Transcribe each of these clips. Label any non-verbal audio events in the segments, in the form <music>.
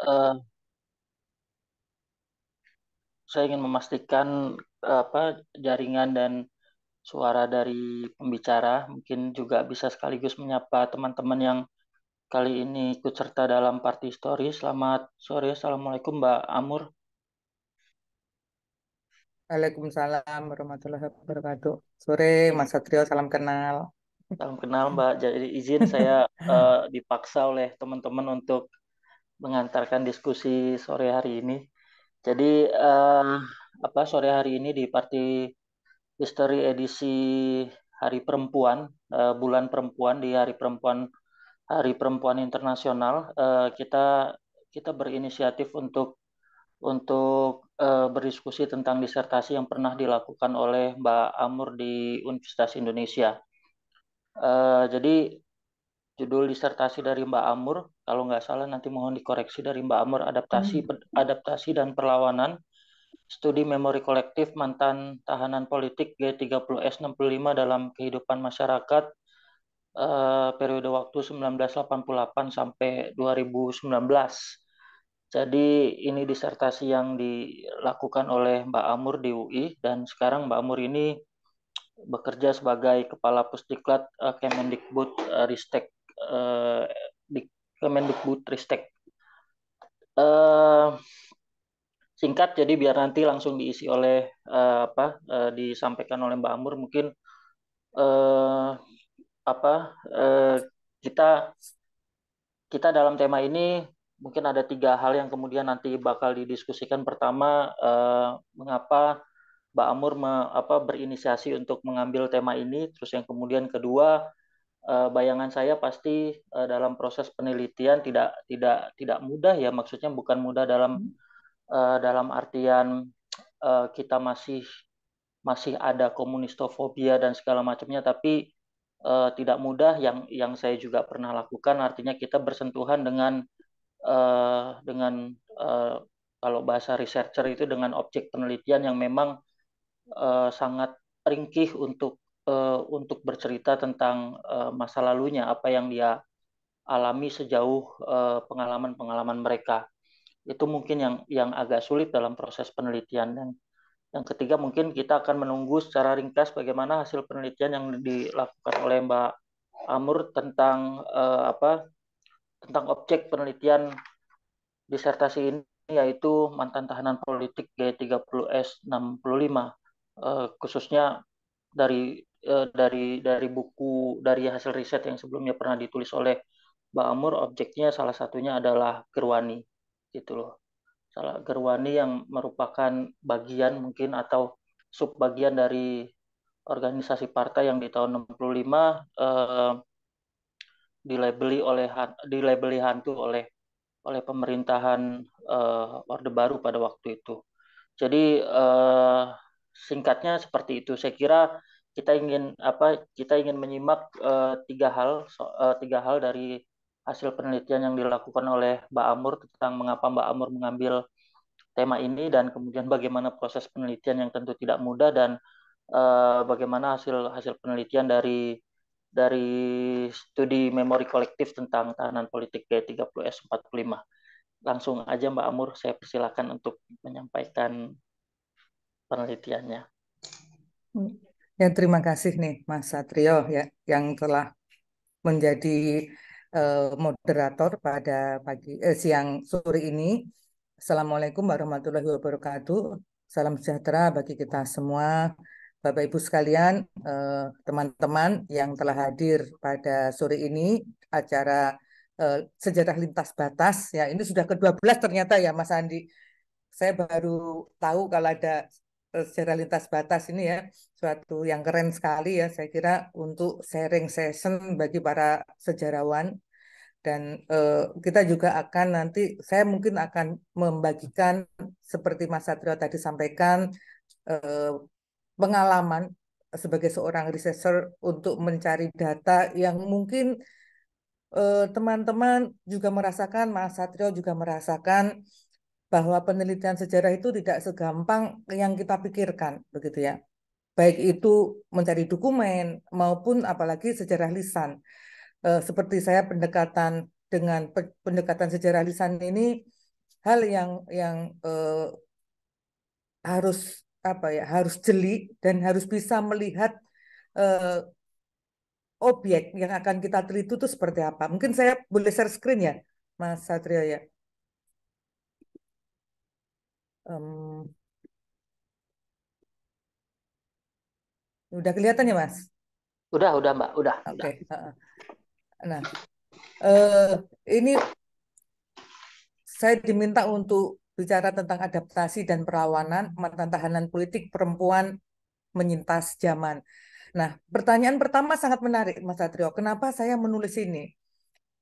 Eh, saya ingin memastikan apa jaringan dan suara dari pembicara. Mungkin juga bisa sekaligus menyapa teman-teman yang kali ini ikut serta dalam Party Story. Selamat sore, Assalamualaikum Mbak Amur. Waalaikumsalam warahmatullahi wabarakatuh. Sore Mas Satrio, salam kenal. Salam kenal Mbak. Jadi izin saya uh, dipaksa oleh teman-teman untuk mengantarkan diskusi sore hari ini. Jadi uh, apa sore hari ini di Parti History edisi Hari Perempuan, uh, bulan Perempuan di Hari Perempuan Hari Perempuan Internasional, uh, kita kita berinisiatif untuk untuk uh, berdiskusi tentang disertasi yang pernah dilakukan oleh Mbak Amur di Universitas Indonesia. Uh, jadi judul disertasi dari Mbak Amur kalau nggak salah nanti mohon dikoreksi dari Mbak Amur adaptasi hmm. adaptasi dan perlawanan studi memori kolektif mantan tahanan politik G30S 65 dalam kehidupan masyarakat eh, periode waktu 1988 sampai 2019. Jadi ini disertasi yang dilakukan oleh Mbak Amur di UI dan sekarang Mbak Amur ini bekerja sebagai Kepala Pusdiklat eh, Kemendikbud eh, Ristek Eh, di Kemendikbudristek. Uh, singkat jadi biar nanti langsung diisi oleh uh, apa uh, disampaikan oleh Mbak Amur mungkin uh, apa uh, kita kita dalam tema ini mungkin ada tiga hal yang kemudian nanti bakal didiskusikan pertama uh, mengapa Mbak Amur me, apa berinisiasi untuk mengambil tema ini terus yang kemudian kedua Eh, bayangan saya pasti eh, dalam proses penelitian tidak tidak tidak mudah ya maksudnya bukan mudah dalam hmm. eh, dalam artian kita masih masih ada komunistofobia dan segala macamnya tapi tidak mudah yang yang saya juga pernah lakukan artinya kita bersentuhan dengan dengan kalau bahasa researcher itu dengan objek penelitian yang memang sangat ringkih untuk uh, untuk bercerita tentang uh, masa lalunya, apa yang dia alami sejauh pengalaman eh, pengalaman-pengalaman mereka. Itu mungkin yang yang agak sulit dalam proses penelitian dan yang ketiga mungkin kita akan menunggu secara ringkas bagaimana hasil penelitian yang dilakukan oleh Mbak Amur tentang uh, apa tentang objek penelitian disertasi ini yaitu mantan tahanan politik G30S 65 uh, khususnya dari Eh, dari dari buku dari hasil riset yang sebelumnya pernah ditulis oleh Mbak Amur objeknya salah satunya adalah Gerwani gitu loh salah Gerwani yang merupakan bagian mungkin atau sub bagian dari organisasi partai yang di tahun 65 eh, dilabeli oleh dilabeli hantu oleh oleh pemerintahan eh, Orde Baru pada waktu itu jadi eh, singkatnya seperti itu saya kira kita ingin apa kita ingin menyimak uh, tiga hal so, uh, tiga hal dari hasil penelitian yang dilakukan oleh Mbak Amur tentang mengapa Mbak Amur mengambil tema ini dan kemudian bagaimana proses penelitian yang tentu tidak mudah dan uh, bagaimana hasil hasil penelitian dari dari studi memori kolektif tentang tahanan politik G30S 45. Langsung aja Mbak Amur saya persilakan untuk menyampaikan penelitiannya. Hmm. Ya, terima kasih nih Mas Satrio ya yang telah menjadi uh, moderator pada pagi eh, siang sore ini. Assalamualaikum warahmatullahi wabarakatuh. Salam sejahtera bagi kita semua, Bapak Ibu sekalian, eh, teman-teman eh, yang telah hadir pada sore ini acara eh, sejarah lintas batas ya. Ini sudah ke-12 ternyata ya Mas Andi. Saya baru tahu kalau ada Eh, secara lintas batas ini ya suatu yang keren sekali ya saya kira untuk sharing session bagi para sejarawan dan uh, kita juga akan nanti saya mungkin akan membagikan seperti Mas Satrio tadi sampaikan uh, pengalaman sebagai seorang researcher untuk mencari data yang mungkin teman-teman uh, juga merasakan Mas Satrio juga merasakan bahwa penelitian sejarah itu tidak segampang yang kita pikirkan, begitu ya. Baik itu mencari dokumen maupun apalagi sejarah lisan. Eh, seperti saya pendekatan dengan pendekatan sejarah lisan ini hal yang yang e, harus apa ya harus jeli dan harus bisa melihat e, objek yang akan kita teliti itu seperti apa. Mungkin saya boleh share screen ya, Mas Satrio ya um, udah kelihatan ya mas? Udah udah mbak udah. Oke. Okay. Nah uh, ini saya diminta untuk bicara tentang adaptasi dan perlawanan mantan tahanan politik perempuan menyintas zaman. Nah, pertanyaan pertama sangat menarik, Mas Satrio. Kenapa saya menulis ini?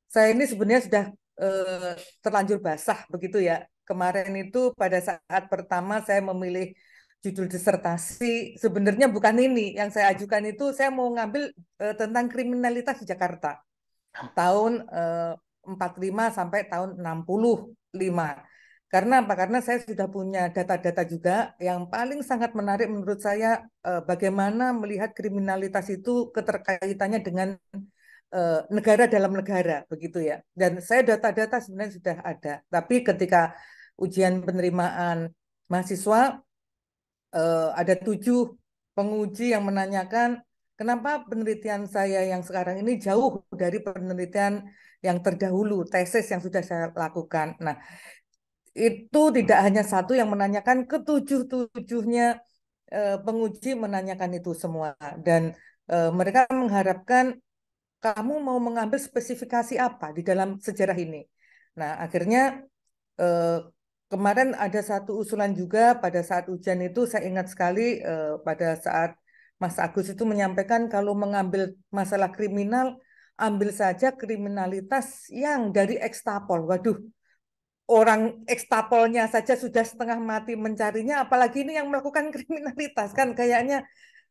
Saya ini sebenarnya sudah uh, terlanjur basah begitu ya kemarin itu pada saat pertama saya memilih judul disertasi sebenarnya bukan ini yang saya ajukan itu saya mau ngambil uh, tentang kriminalitas di Jakarta tahun uh, eh, 45 sampai tahun 65 karena apa? Karena saya sudah punya data-data juga yang paling sangat menarik menurut saya uh, bagaimana melihat kriminalitas itu keterkaitannya dengan negara dalam negara begitu ya. Dan saya data-data sebenarnya sudah ada, tapi ketika ujian penerimaan mahasiswa eh, ada tujuh penguji yang menanyakan kenapa penelitian saya yang sekarang ini jauh dari penelitian yang terdahulu tesis yang sudah saya lakukan. Nah itu tidak hanya satu yang menanyakan ketujuh tujuhnya eh, penguji menanyakan itu semua dan eh, mereka mengharapkan kamu mau mengambil spesifikasi apa di dalam sejarah ini. Nah akhirnya kemarin ada satu usulan juga pada saat hujan itu saya ingat sekali eh, pada saat Mas Agus itu menyampaikan kalau mengambil masalah kriminal ambil saja kriminalitas yang dari ekstapol. Waduh, orang ekstapolnya saja sudah setengah mati mencarinya, apalagi ini yang melakukan <laughs> kriminalitas kan kayaknya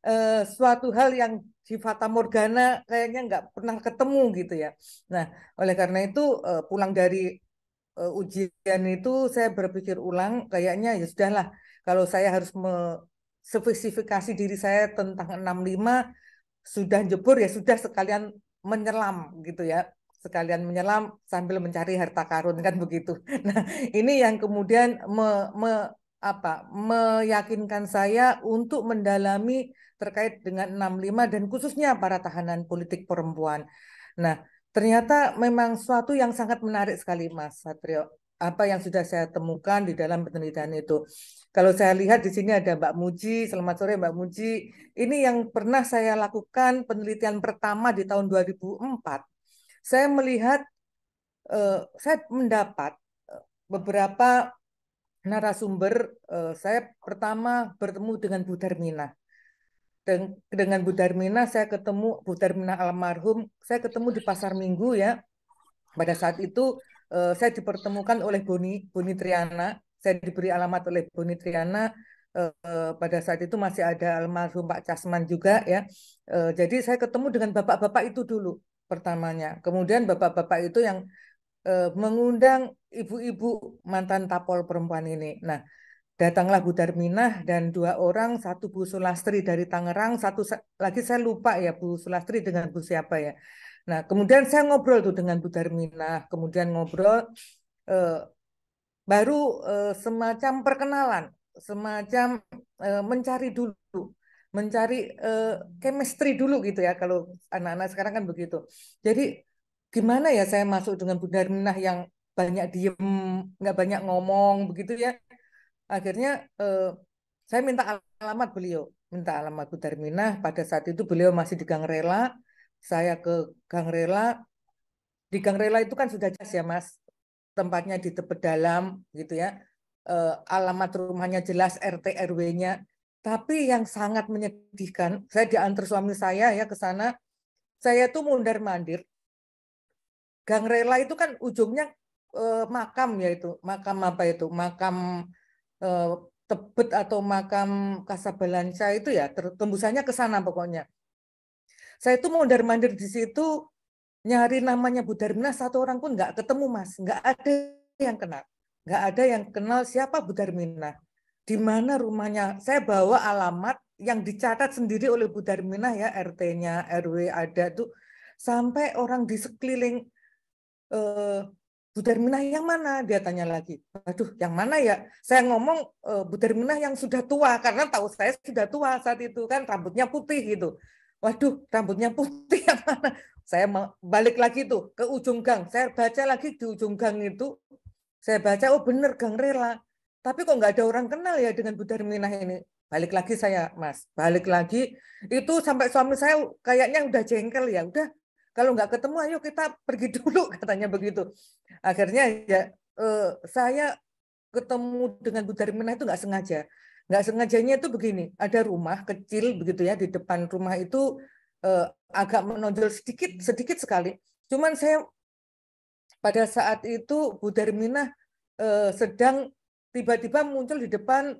eh, suatu hal yang di Fata Morgana kayaknya nggak pernah ketemu gitu ya. Nah, oleh karena itu eh, pulang dari uh, ujian itu saya berpikir ulang kayaknya ya sudahlah kalau saya harus spesifikasi diri saya tentang 65 sudah jebur ya sudah sekalian menyelam gitu ya sekalian menyelam sambil mencari harta karun kan begitu. <laughs> Nah, ini yang kemudian me, me, apa meyakinkan saya untuk mendalami terkait dengan 65 dan khususnya para tahanan politik perempuan. Nah, Ternyata memang suatu yang sangat menarik sekali Mas Satrio. Apa yang sudah saya temukan di dalam penelitian itu. Kalau saya lihat di sini ada Mbak Muji, selamat sore Mbak Muji. Ini yang pernah saya lakukan penelitian pertama di tahun 2004. Saya melihat, eh, saya mendapat eh, beberapa narasumber eh, saya pertama bertemu dengan Bu Termina dengan Bu Darmina saya ketemu Bu Darmina almarhum saya ketemu di pasar Minggu ya pada saat itu uh, saya dipertemukan oleh Boni Boni Triana saya diberi alamat oleh Boni Triana eh, pada saat itu masih ada almarhum Pak Casman juga ya eh, jadi saya ketemu dengan bapak-bapak itu dulu pertamanya kemudian bapak-bapak itu yang mengundang ibu-ibu mantan tapol perempuan ini nah datanglah Bu Darminah dan dua orang, satu Bu Sulastri dari Tangerang, satu lagi saya lupa ya Bu Sulastri dengan Bu siapa ya. Nah, kemudian saya ngobrol tuh dengan Bu Darminah kemudian ngobrol eh, baru eh, semacam perkenalan, semacam eh, mencari dulu mencari uh, chemistry dulu gitu ya kalau anak-anak sekarang kan begitu. Jadi gimana ya saya masuk dengan Bu Darminah yang banyak diem, nggak banyak ngomong begitu ya akhirnya eh, saya minta alamat beliau minta alamat Bu Terminah pada saat itu beliau masih di Gang Rela saya ke Gang Rela di Gang Rela itu kan sudah jelas ya Mas tempatnya di tebet dalam gitu ya eh, alamat rumahnya jelas RT RW-nya tapi yang sangat menyedihkan saya diantar suami saya ya ke sana saya tuh mundar mandir Gang Rela itu kan ujungnya eh, makam ya itu makam apa itu makam Eh, tebet atau makam Kasabalanca itu ya tembusannya ke sana pokoknya. Saya itu mau mandir di situ nyari namanya Budarmina satu orang pun nggak ketemu mas, nggak ada yang kenal, nggak ada yang kenal siapa Budarmina, di mana rumahnya. Saya bawa alamat yang dicatat sendiri oleh Budarmina ya RT-nya, RW ada tuh sampai orang di sekeliling eh, Bu Terminah yang mana? Dia tanya lagi. Aduh, yang mana ya? Saya ngomong e, eh, Bu Terminah yang sudah tua karena tahu saya sudah tua saat itu kan rambutnya putih gitu. Waduh, rambutnya putih yang mana? Saya balik lagi tuh ke ujung gang. Saya baca lagi di ujung gang itu. Saya baca, oh bener gang rela. Tapi kok nggak ada orang kenal ya dengan Bu Terminah ini? Balik lagi saya, Mas. Balik lagi. Itu sampai suami saya kayaknya udah jengkel ya. Udah, kalau nggak ketemu ayo kita pergi <laughs> dulu katanya begitu akhirnya ya eh, saya ketemu dengan Bu Darmina itu nggak sengaja nggak sengajanya itu begini ada rumah kecil begitu ya di depan rumah itu eh, agak menonjol sedikit sedikit sekali cuman saya pada saat itu Bu Darmina eh, sedang tiba-tiba muncul di depan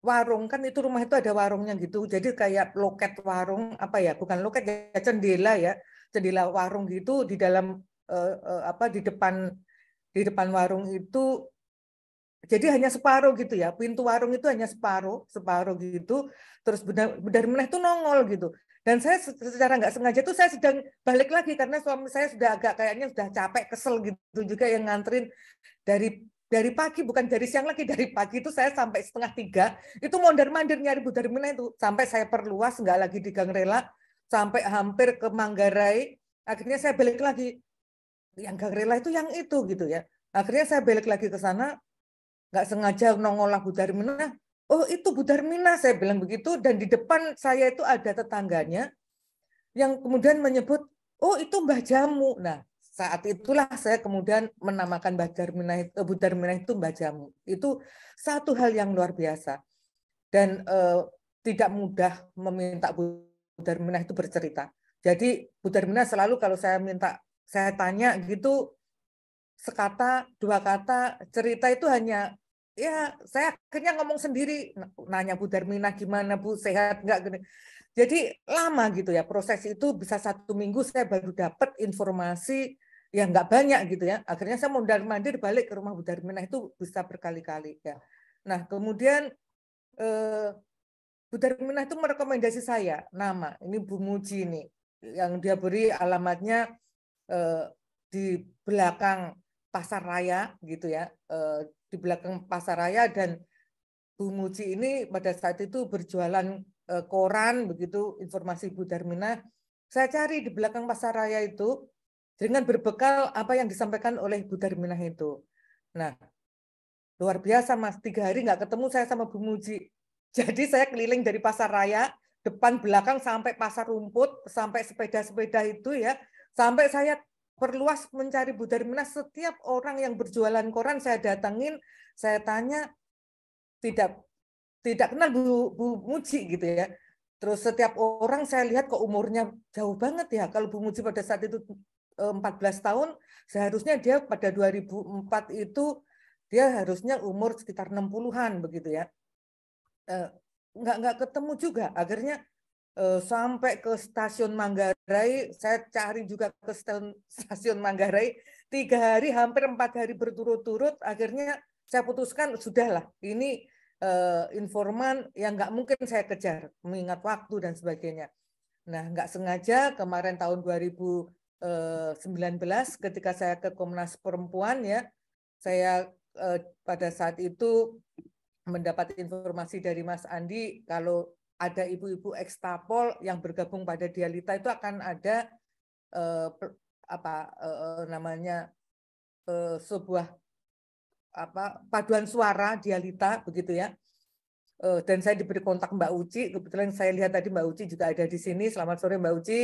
warung kan itu rumah itu ada warungnya gitu jadi kayak loket warung apa ya bukan loket ya cendela ya jendela warung gitu di dalam eh, eh, apa di depan di depan warung itu jadi hanya separuh gitu ya pintu warung itu hanya separuh separuh gitu terus benar benar meneh itu nongol gitu dan saya secara nggak sengaja tuh saya sedang balik lagi karena suami saya sudah agak kayaknya sudah capek kesel gitu juga yang nganterin dari dari pagi bukan dari siang lagi dari pagi itu saya sampai setengah tiga itu mondar mandir nyari budar mana itu sampai saya perluas nggak lagi di gang rela sampai hampir ke Manggarai. Akhirnya saya balik lagi. Yang gak rela itu yang itu gitu ya. Akhirnya saya balik lagi ke sana, nggak sengaja nongol Bu Darmina. Oh itu Bu Darmina, saya bilang begitu. Dan di depan saya itu ada tetangganya yang kemudian menyebut, oh itu Mbah Jamu. Nah saat itulah saya kemudian menamakan Mbah Darmina, Bu Darmina itu Mbah Jamu. Itu satu hal yang luar biasa. Dan eh, tidak mudah meminta Budarmina itu bercerita. Jadi Budarmina selalu kalau saya minta saya tanya gitu sekata dua kata cerita itu hanya ya saya akhirnya ngomong sendiri nanya Bu gimana Bu sehat nggak gini jadi lama gitu ya proses itu bisa satu minggu saya baru dapat informasi yang nggak banyak gitu ya akhirnya saya mondar mandir balik ke rumah Bu itu bisa berkali-kali ya nah kemudian eh, Bu Darminah itu merekomendasi saya nama ini Bu Muji ini yang dia beri alamatnya eh, di belakang pasar raya gitu ya eh, di belakang pasar raya dan Bu Muji ini pada saat itu berjualan eh, koran begitu informasi Bu Darminah saya cari di belakang pasar raya itu dengan berbekal apa yang disampaikan oleh Bu Darminah itu nah luar biasa mas tiga hari nggak ketemu saya sama Bu Muji jadi saya keliling dari pasar raya, depan belakang sampai pasar rumput, sampai sepeda-sepeda itu ya, sampai saya perluas mencari Budari Minas, setiap orang yang berjualan koran saya datangin, saya tanya, tidak tidak kenal Bu, Bu Muji gitu ya. Terus setiap orang saya lihat kok umurnya jauh banget ya. Kalau Bu Muji pada saat itu 14 e, tahun, seharusnya dia pada 2004 itu dia harusnya umur sekitar 60-an begitu ya. Eh, nggak nggak ketemu juga akhirnya eh, sampai ke stasiun Manggarai saya cari juga ke stasiun Manggarai tiga hari hampir empat hari berturut-turut akhirnya saya putuskan sudahlah ini eh, informan yang nggak mungkin saya kejar mengingat waktu dan sebagainya nah nggak sengaja kemarin tahun 2019 ketika saya ke Komnas Perempuan ya saya pada saat itu mendapat informasi dari Mas Andi kalau ada ibu-ibu ekstapol yang bergabung pada dialita itu akan ada eh, apa eh, namanya eh, sebuah apa paduan suara dialita begitu ya eh, dan saya diberi kontak Mbak Uci kebetulan saya lihat tadi Mbak Uci juga ada di sini selamat sore Mbak Uci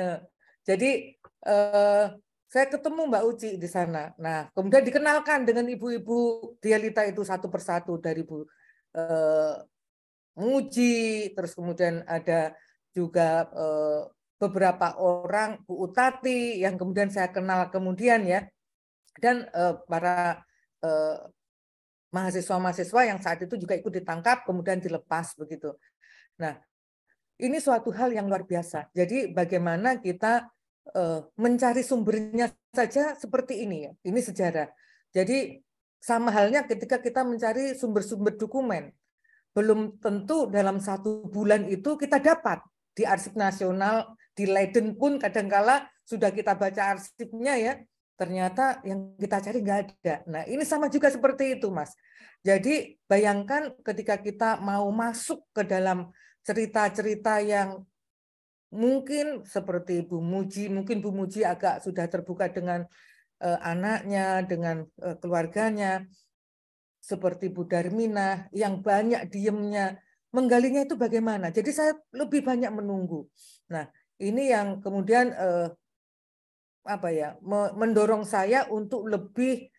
eh, jadi eh, saya ketemu Mbak Uci di sana. Nah, kemudian dikenalkan dengan ibu-ibu Dialita itu satu persatu dari Bu Muji, eh, Muji, terus kemudian ada juga uh, beberapa orang Bu Utati yang kemudian saya kenal kemudian ya, dan uh, para mahasiswa-mahasiswa yang saat itu juga ikut ditangkap kemudian dilepas begitu. Nah, ini suatu hal yang luar biasa. Jadi bagaimana kita Eh, mencari sumbernya saja seperti ini ya. Ini sejarah. Jadi sama halnya ketika kita mencari sumber-sumber dokumen, belum tentu dalam satu bulan itu kita dapat di arsip nasional di Leiden pun kadangkala sudah kita baca arsipnya ya ternyata yang kita cari nggak ada. Nah ini sama juga seperti itu mas. Jadi bayangkan ketika kita mau masuk ke dalam cerita-cerita yang mungkin seperti Bu Muji, mungkin Bu Muji agak sudah terbuka dengan eh, anaknya, dengan eh, keluarganya, seperti Bu Darmina yang banyak diemnya, menggalinya itu bagaimana? Jadi saya lebih banyak menunggu. Nah, ini yang kemudian uh, apa ya mendorong saya untuk lebih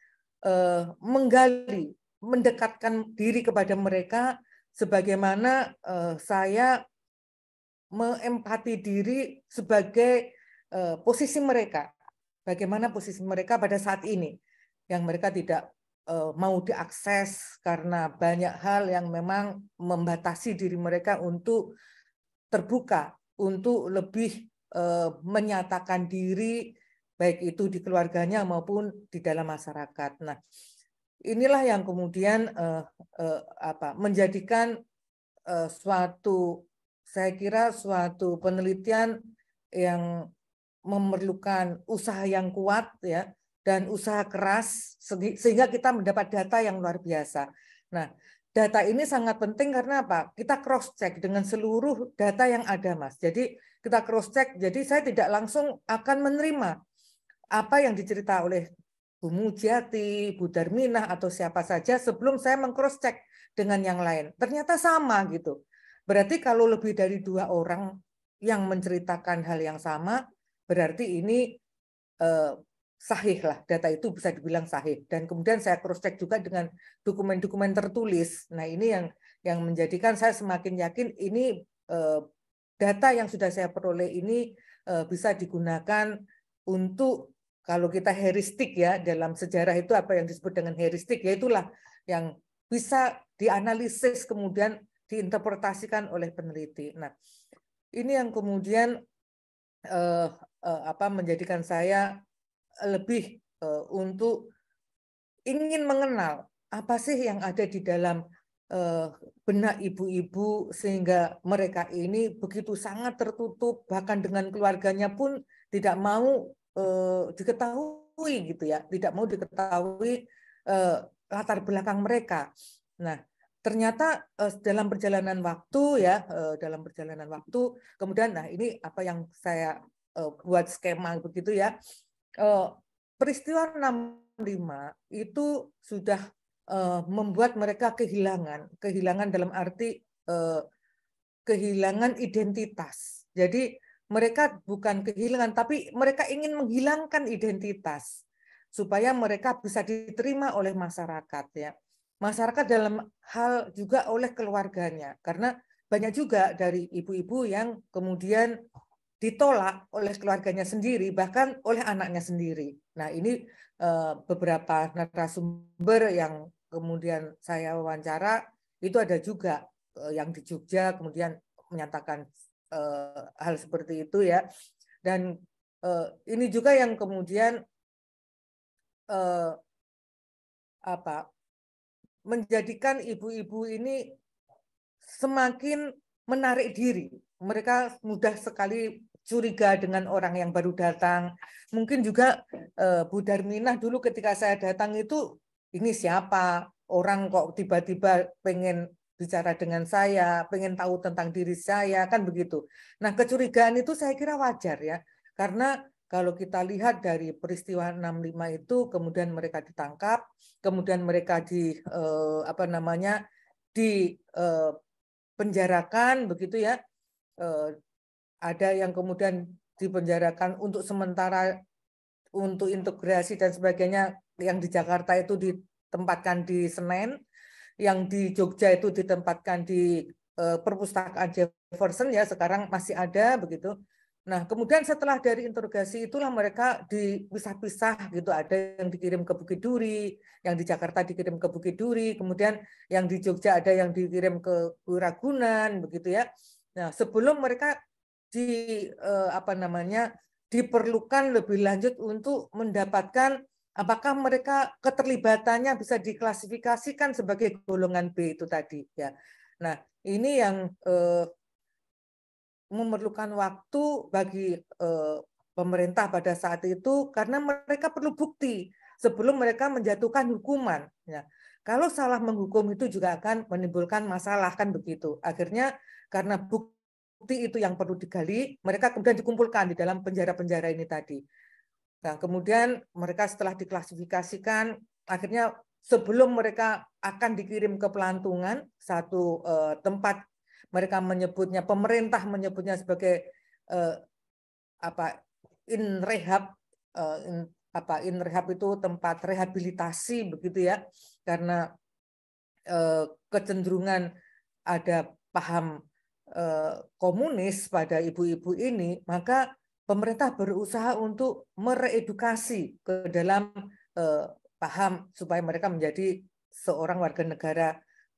uh, menggali, mendekatkan diri kepada mereka, sebagaimana uh, saya mengempati diri sebagai uh, posisi mereka, bagaimana posisi mereka pada saat ini yang mereka tidak uh, mau diakses karena banyak hal yang memang membatasi diri mereka untuk terbuka, untuk lebih uh, menyatakan diri baik itu di keluarganya maupun di dalam masyarakat. Nah, inilah yang kemudian uh, uh, apa menjadikan uh, suatu saya kira suatu penelitian yang memerlukan usaha yang kuat ya dan usaha keras sehingga kita mendapat data yang luar biasa. Nah, data ini sangat penting karena apa? Kita cross check dengan seluruh data yang ada, Mas. Jadi kita cross check. Jadi saya tidak langsung akan menerima apa yang dicerita oleh Bu Mujati, Bu Darminah atau siapa saja sebelum saya mengcross check dengan yang lain. Ternyata sama gitu. Berarti kalau lebih dari dua orang yang menceritakan hal yang sama, berarti ini eh, sahih lah data itu bisa dibilang sahih. Dan kemudian saya cross check juga dengan dokumen-dokumen tertulis. Nah ini yang yang menjadikan saya semakin yakin ini eh, data yang sudah saya peroleh ini eh, bisa digunakan untuk kalau kita heuristik ya dalam sejarah itu apa yang disebut dengan heuristik yaitulah yang bisa dianalisis kemudian diinterpretasikan oleh peneliti. Nah, ini yang kemudian eh, eh, apa menjadikan saya lebih eh, untuk ingin mengenal apa sih yang ada di dalam eh, benak ibu-ibu sehingga mereka ini begitu sangat tertutup bahkan dengan keluarganya pun tidak mau eh, diketahui gitu ya, tidak mau diketahui eh, latar belakang mereka. Nah, ternyata eh, dalam perjalanan waktu ya eh, dalam perjalanan waktu kemudian nah ini apa yang saya eh, buat skema begitu ya peristiwa 65 itu sudah membuat mereka kehilangan kehilangan dalam arti kehilangan identitas jadi mereka bukan kehilangan tapi mereka ingin menghilangkan identitas supaya mereka bisa diterima oleh masyarakat ya masyarakat dalam hal juga oleh keluarganya karena banyak juga dari ibu-ibu yang kemudian ditolak oleh keluarganya sendiri bahkan oleh anaknya sendiri. Nah, ini eh, beberapa narasumber yang kemudian saya wawancara itu ada juga eh, yang di Jogja kemudian menyatakan eh, hal seperti itu ya. Dan ini juga yang kemudian apa menjadikan ibu-ibu ini semakin menarik diri. Mereka mudah sekali curiga dengan orang yang baru datang. Mungkin juga eh, Bu Darminah dulu ketika saya datang itu ini siapa? Orang kok tiba-tiba pengen bicara dengan saya, pengen tahu tentang diri saya, kan begitu. Nah, kecurigaan itu saya kira wajar ya. Karena kalau kita lihat dari peristiwa 65 itu kemudian mereka ditangkap, kemudian mereka di eh, apa namanya di eh, penjarakan begitu ya. Eh, ada yang kemudian dipenjarakan untuk sementara untuk integrasi dan sebagainya yang di Jakarta itu ditempatkan di Senen, yang di Jogja itu ditempatkan di eh, perpustakaan Jefferson ya sekarang masih ada begitu Nah, kemudian setelah dari interogasi itulah mereka dipisah-pisah gitu. Ada yang dikirim ke Bukit Duri, yang di Jakarta dikirim ke Bukit Duri, kemudian yang di Jogja ada yang dikirim ke Ragunan begitu ya. Nah, sebelum mereka di eh, apa namanya diperlukan lebih lanjut untuk mendapatkan apakah mereka keterlibatannya bisa diklasifikasikan sebagai golongan B itu tadi ya. Nah, ini yang eh, memerlukan waktu bagi eh, pemerintah pada saat itu karena mereka perlu bukti sebelum mereka menjatuhkan hukuman. Ya. Kalau salah menghukum itu juga akan menimbulkan masalah kan begitu. Akhirnya karena bukti itu yang perlu digali, mereka kemudian dikumpulkan di dalam penjara-penjara ini tadi. Nah, kemudian mereka setelah diklasifikasikan, akhirnya sebelum mereka akan dikirim ke pelantungan satu eh, tempat mereka menyebutnya pemerintah menyebutnya sebagai eh, apa in rehab eh, in, apa in rehab itu tempat rehabilitasi begitu ya karena eh, kecenderungan ada paham eh, komunis pada ibu-ibu ini maka pemerintah berusaha untuk mereedukasi ke dalam eh, paham supaya mereka menjadi seorang warga negara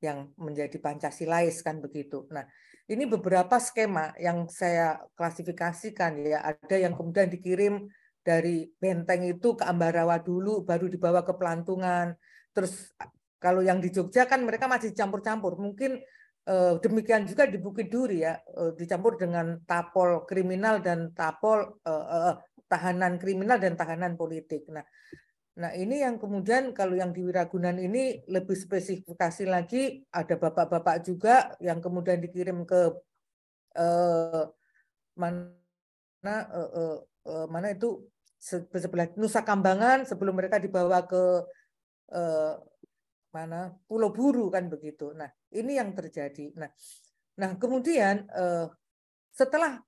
yang menjadi Pancasilais kan begitu. Nah, ini beberapa skema yang saya klasifikasikan ya. Ada yang kemudian dikirim dari Benteng itu ke Ambarawa dulu baru dibawa ke Pelantungan. Terus kalau yang di Jogja kan mereka masih campur-campur. Mungkin eh, demikian juga di Bukit Duri ya, eh, dicampur dengan tapol kriminal dan tapol eh, eh, eh tahanan kriminal dan tahanan politik. Nah, Nah, ini yang kemudian kalau yang di Wiragunan ini lebih spesifikasi lagi ada bapak-bapak juga yang kemudian dikirim ke eh, mana eh, eh, eh mana itu sebelah Nusa Kambangan sebelum mereka dibawa ke eh, mana Pulau Buru kan begitu. Nah, ini yang terjadi. Nah, nah kemudian eh, setelah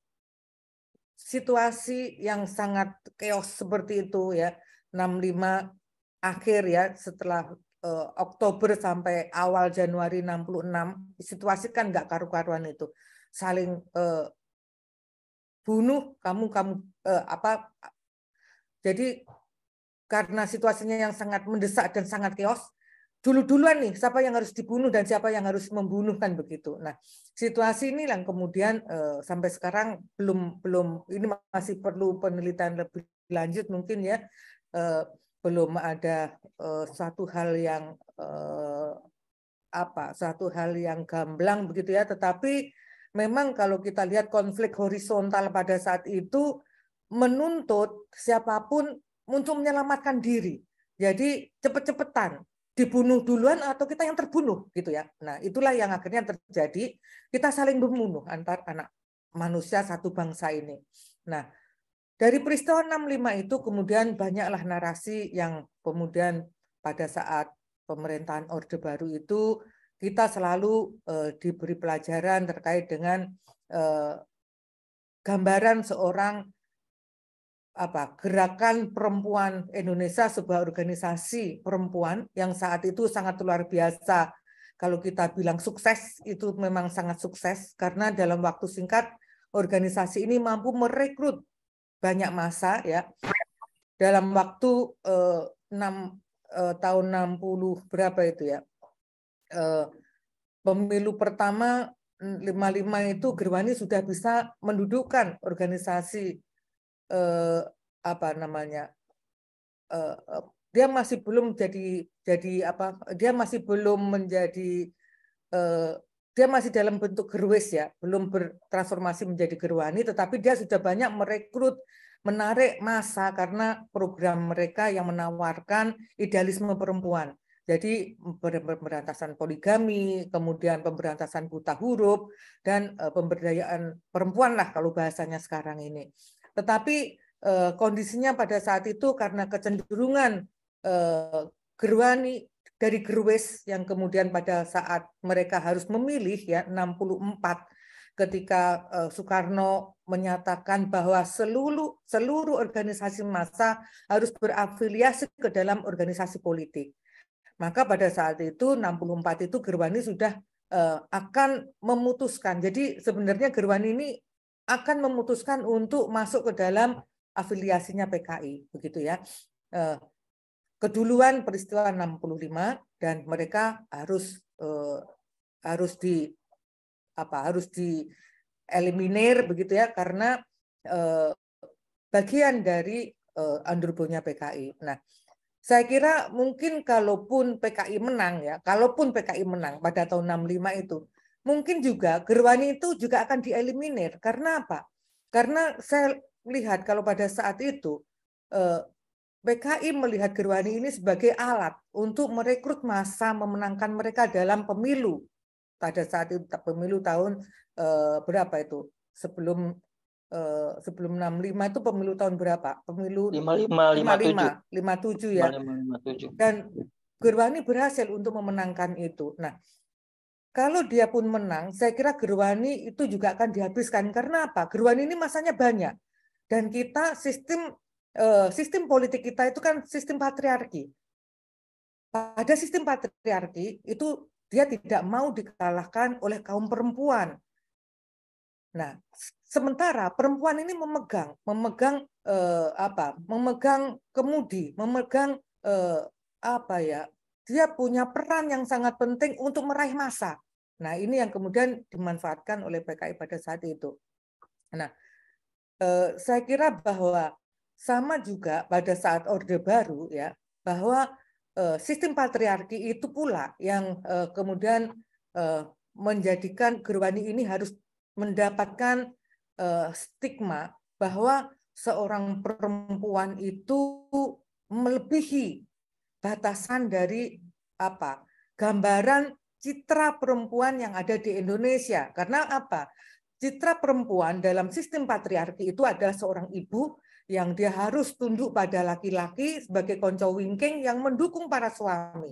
situasi yang sangat keos seperti itu ya 65 akhir ya setelah uh, Oktober sampai awal Januari 66 situasi kan nggak karu-karuan itu saling uh, bunuh kamu kamu uh, apa jadi karena situasinya yang sangat mendesak dan sangat keos dulu-duluan nih siapa yang harus dibunuh dan siapa yang harus membunuhkan begitu. Nah, situasi ini yang kemudian uh, sampai sekarang belum belum ini masih perlu penelitian lebih lanjut mungkin ya Eh, belum ada eh, satu hal yang eh, apa satu hal yang gamblang begitu ya tetapi memang kalau kita lihat konflik horizontal pada saat itu menuntut siapapun untuk menyelamatkan diri jadi cepet-cepetan dibunuh duluan atau kita yang terbunuh gitu ya nah itulah yang akhirnya terjadi kita saling membunuh antar anak manusia satu bangsa ini nah dari peristiwa 65 itu kemudian banyaklah narasi yang kemudian pada saat pemerintahan Orde Baru itu kita selalu uh, diberi pelajaran terkait dengan uh, gambaran seorang apa gerakan perempuan Indonesia sebuah organisasi perempuan yang saat itu sangat luar biasa kalau kita bilang sukses itu memang sangat sukses karena dalam waktu singkat organisasi ini mampu merekrut banyak masa ya dalam waktu eh, 6 eh, tahun 60 berapa itu ya eh, pemilu pertama 55 itu Gerwani sudah bisa mendudukkan organisasi eh, apa namanya eh, eh, dia masih belum jadi jadi apa dia masih belum menjadi eh, dia masih dalam bentuk gerwes ya, belum bertransformasi menjadi gerwani, tetapi dia sudah banyak merekrut, menarik masa karena program mereka yang menawarkan idealisme perempuan. Jadi pemberantasan poligami, kemudian pemberantasan buta huruf, dan eh, pemberdayaan perempuan lah kalau bahasanya sekarang ini. Tetapi eh, kondisinya pada saat itu karena kecenderungan eh, gerwani dari gerwes yang kemudian pada saat mereka harus memilih ya 64 ketika eh, Soekarno menyatakan bahwa seluruh seluruh organisasi massa harus berafiliasi ke dalam organisasi politik. Maka pada saat itu 64 itu Gerwani sudah eh, akan memutuskan. Jadi sebenarnya Gerwani ini akan memutuskan untuk masuk ke dalam afiliasinya PKI begitu ya. Eh, keduluan peristiwa 65 dan mereka harus eh, harus di apa harus di eliminir begitu ya karena eh, bagian dari eh, PKI. Nah, saya kira mungkin kalaupun PKI menang ya, kalaupun PKI menang pada tahun 65 itu, mungkin juga Gerwani itu juga akan dieliminir. Karena apa? Karena saya lihat kalau pada saat itu eh, PKI melihat Gerwani ini sebagai alat untuk merekrut massa memenangkan mereka dalam pemilu pada saat itu pemilu tahun e, berapa itu sebelum e, sebelum 65 itu pemilu tahun berapa pemilu 55 57 ya 57. dan Gerwani berhasil untuk memenangkan itu nah kalau dia pun menang saya kira Gerwani itu juga akan dihabiskan karena apa Gerwani ini masanya banyak dan kita sistem Eh, sistem politik kita itu kan sistem patriarki. Pada sistem patriarki itu dia tidak mau dikalahkan oleh kaum perempuan. Nah, sementara perempuan ini memegang, memegang eh, apa? Memegang kemudi, memegang eh, apa ya? Dia punya peran yang sangat penting untuk meraih masa. Nah, ini yang kemudian dimanfaatkan oleh PKI pada saat itu. Nah, eh, saya kira bahwa sama juga pada saat Orde Baru ya bahwa eh, sistem patriarki itu pula yang eh, kemudian eh, menjadikan Gerwani ini harus mendapatkan stigma bahwa seorang perempuan itu melebihi batasan dari apa gambaran citra perempuan yang ada di Indonesia karena apa citra perempuan dalam sistem patriarki itu adalah seorang ibu yang dia harus tunduk pada laki-laki sebagai konco wingking yang mendukung para suami.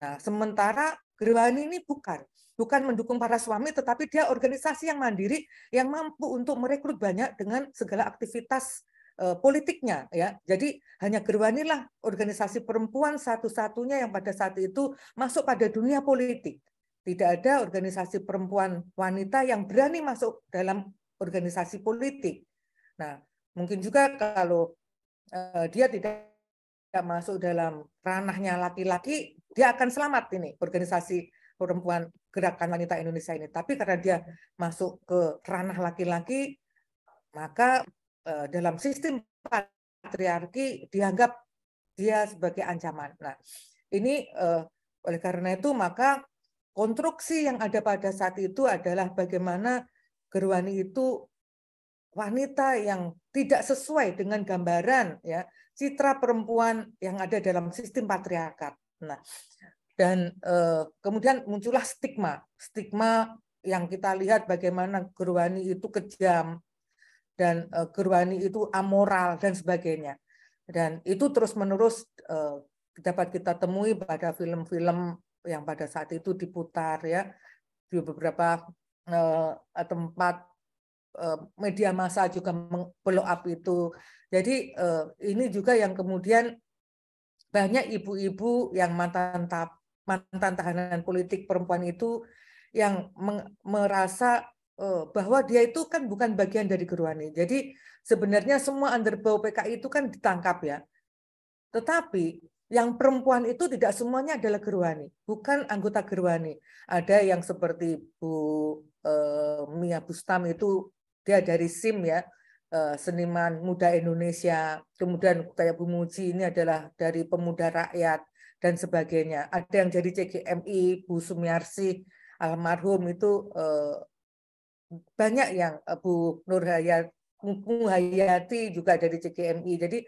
Nah, sementara Gerwani ini bukan bukan mendukung para suami, tetapi dia organisasi yang mandiri yang mampu untuk merekrut banyak dengan segala aktivitas eh, politiknya ya. Jadi hanya Gerwani lah organisasi perempuan satu-satunya yang pada saat itu masuk pada dunia politik. Tidak ada organisasi perempuan wanita yang berani masuk dalam organisasi politik. Nah, mungkin juga kalau eh, dia tidak masuk dalam ranahnya laki-laki, dia akan selamat ini organisasi perempuan gerakan wanita Indonesia ini. Tapi karena dia masuk ke ranah laki-laki, maka eh, dalam sistem patriarki dianggap dia sebagai ancaman. Nah, ini eh, oleh karena itu maka konstruksi yang ada pada saat itu adalah bagaimana Gerwani itu wanita yang tidak sesuai dengan gambaran ya citra perempuan yang ada dalam sistem patriarkat. Nah, dan eh, kemudian muncullah stigma, stigma yang kita lihat bagaimana Gerwani itu kejam dan eh, Gerwani itu amoral dan sebagainya. Dan itu terus-menerus eh, dapat kita temui pada film-film yang pada saat itu diputar ya di beberapa eh, tempat Eh, media massa juga blow up itu. Jadi eh, ini juga yang kemudian banyak ibu-ibu yang mantan mantan tahanan politik perempuan itu yang merasa eh, bahwa dia itu kan bukan bagian dari Gerwani. Jadi sebenarnya semua underbau PKI itu kan ditangkap ya. Tetapi yang perempuan itu tidak semuanya adalah Gerwani, bukan anggota Gerwani. Ada yang seperti Bu Mia Bustam itu dia dari SIM ya eh, seniman muda Indonesia, kemudian kayak Bu Muji ini adalah dari pemuda rakyat dan sebagainya. Ada yang jadi CGMI, Bu Sumiarsi almarhum itu eh, banyak yang eh, Bu Nurhayat Muhayati juga dari CGMI. Jadi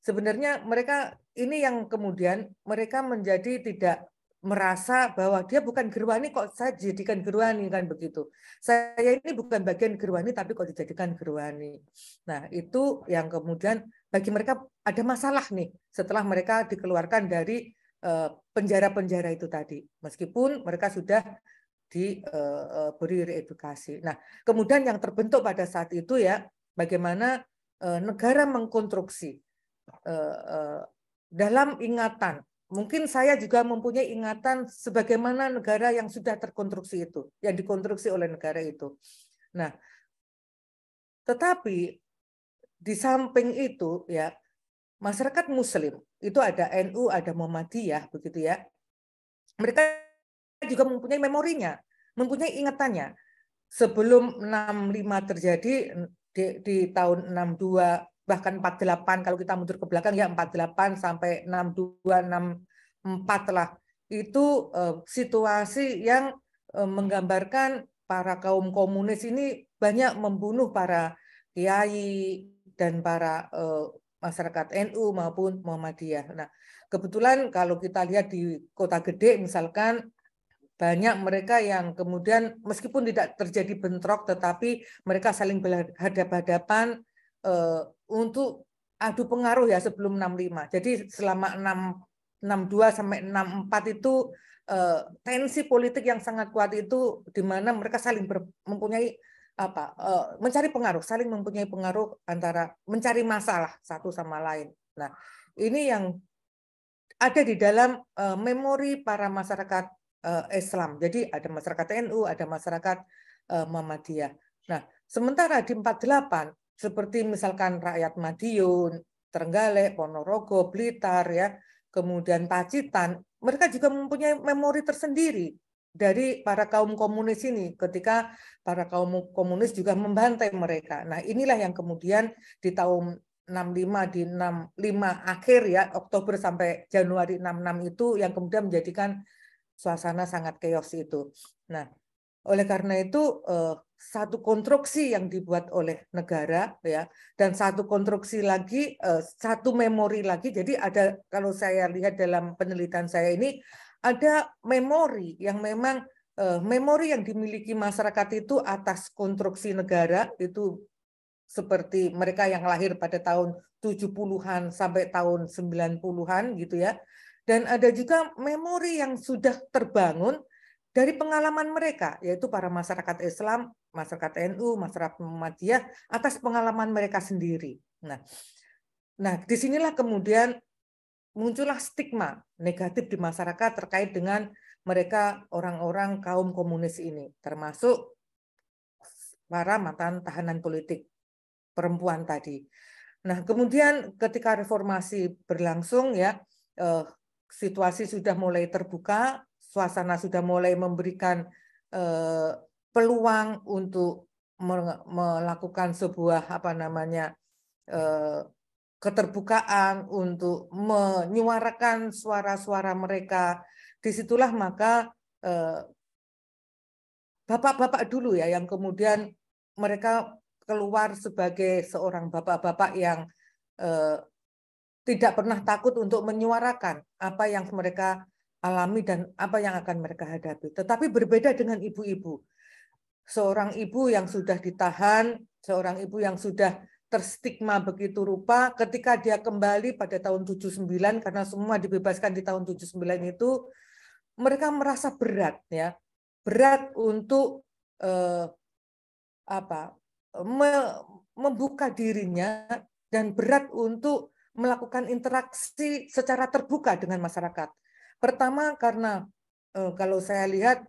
sebenarnya mereka ini yang kemudian mereka menjadi tidak merasa bahwa dia bukan gerwani kok saya jadikan gerwani kan begitu. Saya ini bukan bagian gerwani tapi kok dijadikan gerwani. Nah, itu yang kemudian bagi mereka ada masalah nih setelah mereka dikeluarkan dari eh, penjara-penjara itu tadi. Meskipun mereka sudah diberi eh, eh, reedukasi. Nah, kemudian yang terbentuk pada saat itu ya bagaimana negara mengkonstruksi dalam ingatan mungkin saya juga mempunyai ingatan sebagaimana negara yang sudah terkonstruksi itu, yang dikonstruksi oleh negara itu. Nah, tetapi di samping itu ya masyarakat muslim itu ada NU, ada Muhammadiyah begitu ya. Mereka juga mempunyai memorinya, mempunyai ingatannya. Sebelum 65 terjadi di, di tahun 62 bahkan 48 kalau kita mundur ke belakang ya 48 sampai 62 64 lah itu eh, situasi yang eh, menggambarkan para kaum komunis ini banyak membunuh para kiai dan para eh, masyarakat NU maupun Muhammadiyah. Nah, kebetulan kalau kita lihat di kota gede misalkan banyak mereka yang kemudian meskipun tidak terjadi bentrok tetapi mereka saling berhadapan-hadapan uh, untuk adu pengaruh ya sebelum 65. Jadi selama 6 62 sampai 64 itu uh, tensi politik yang sangat kuat itu di mana mereka saling ber, mempunyai apa uh, mencari pengaruh, saling mempunyai pengaruh antara mencari masalah satu sama lain. Nah, ini yang ada di dalam uh, memori para masyarakat uh, Islam. Jadi ada masyarakat NU, ada masyarakat uh, Muhammadiyah. Nah, sementara di 48 seperti misalkan rakyat Madiun, Trenggalek, Ponorogo, Blitar ya, kemudian Pacitan, mereka juga mempunyai memori tersendiri dari para kaum komunis ini ketika para kaum komunis juga membantai mereka. Nah, inilah yang kemudian di tahun 65 di 65 akhir ya Oktober sampai Januari 66 itu yang kemudian menjadikan suasana sangat keos itu. Nah, oleh karena itu eh, satu konstruksi yang dibuat oleh negara ya dan satu konstruksi lagi eh, satu memori lagi. Jadi ada kalau saya lihat dalam penelitian saya ini ada memori yang memang eh, memori yang dimiliki masyarakat itu atas konstruksi negara itu seperti mereka yang lahir pada tahun 70-an sampai tahun 90-an gitu ya. Dan ada juga memori yang sudah terbangun dari pengalaman mereka, yaitu para masyarakat Islam, masyarakat NU, masyarakat Muhammadiyah, atas pengalaman mereka sendiri. Nah, nah disinilah kemudian muncullah stigma negatif di masyarakat terkait dengan mereka orang-orang kaum komunis ini, termasuk para mantan tahanan politik perempuan tadi. Nah, kemudian ketika reformasi berlangsung ya, eh, situasi sudah mulai terbuka, suasana sudah mulai memberikan eh, peluang untuk melakukan sebuah apa namanya eh, keterbukaan untuk menyuarakan suara-suara mereka. Disitulah maka eh, bapak-bapak eh, dulu ya yang kemudian mereka keluar sebagai seorang bapak-bapak yang eh, tidak pernah takut untuk menyuarakan apa yang mereka alami dan apa yang akan mereka hadapi. Tetapi berbeda dengan ibu-ibu. Seorang ibu yang sudah ditahan, seorang ibu yang sudah terstigma begitu rupa ketika dia kembali pada tahun 79 karena semua dibebaskan di tahun 79 itu mereka merasa berat ya. Berat untuk eh, apa? Me, membuka dirinya dan berat untuk melakukan interaksi secara terbuka dengan masyarakat Pertama karena eh, kalau saya lihat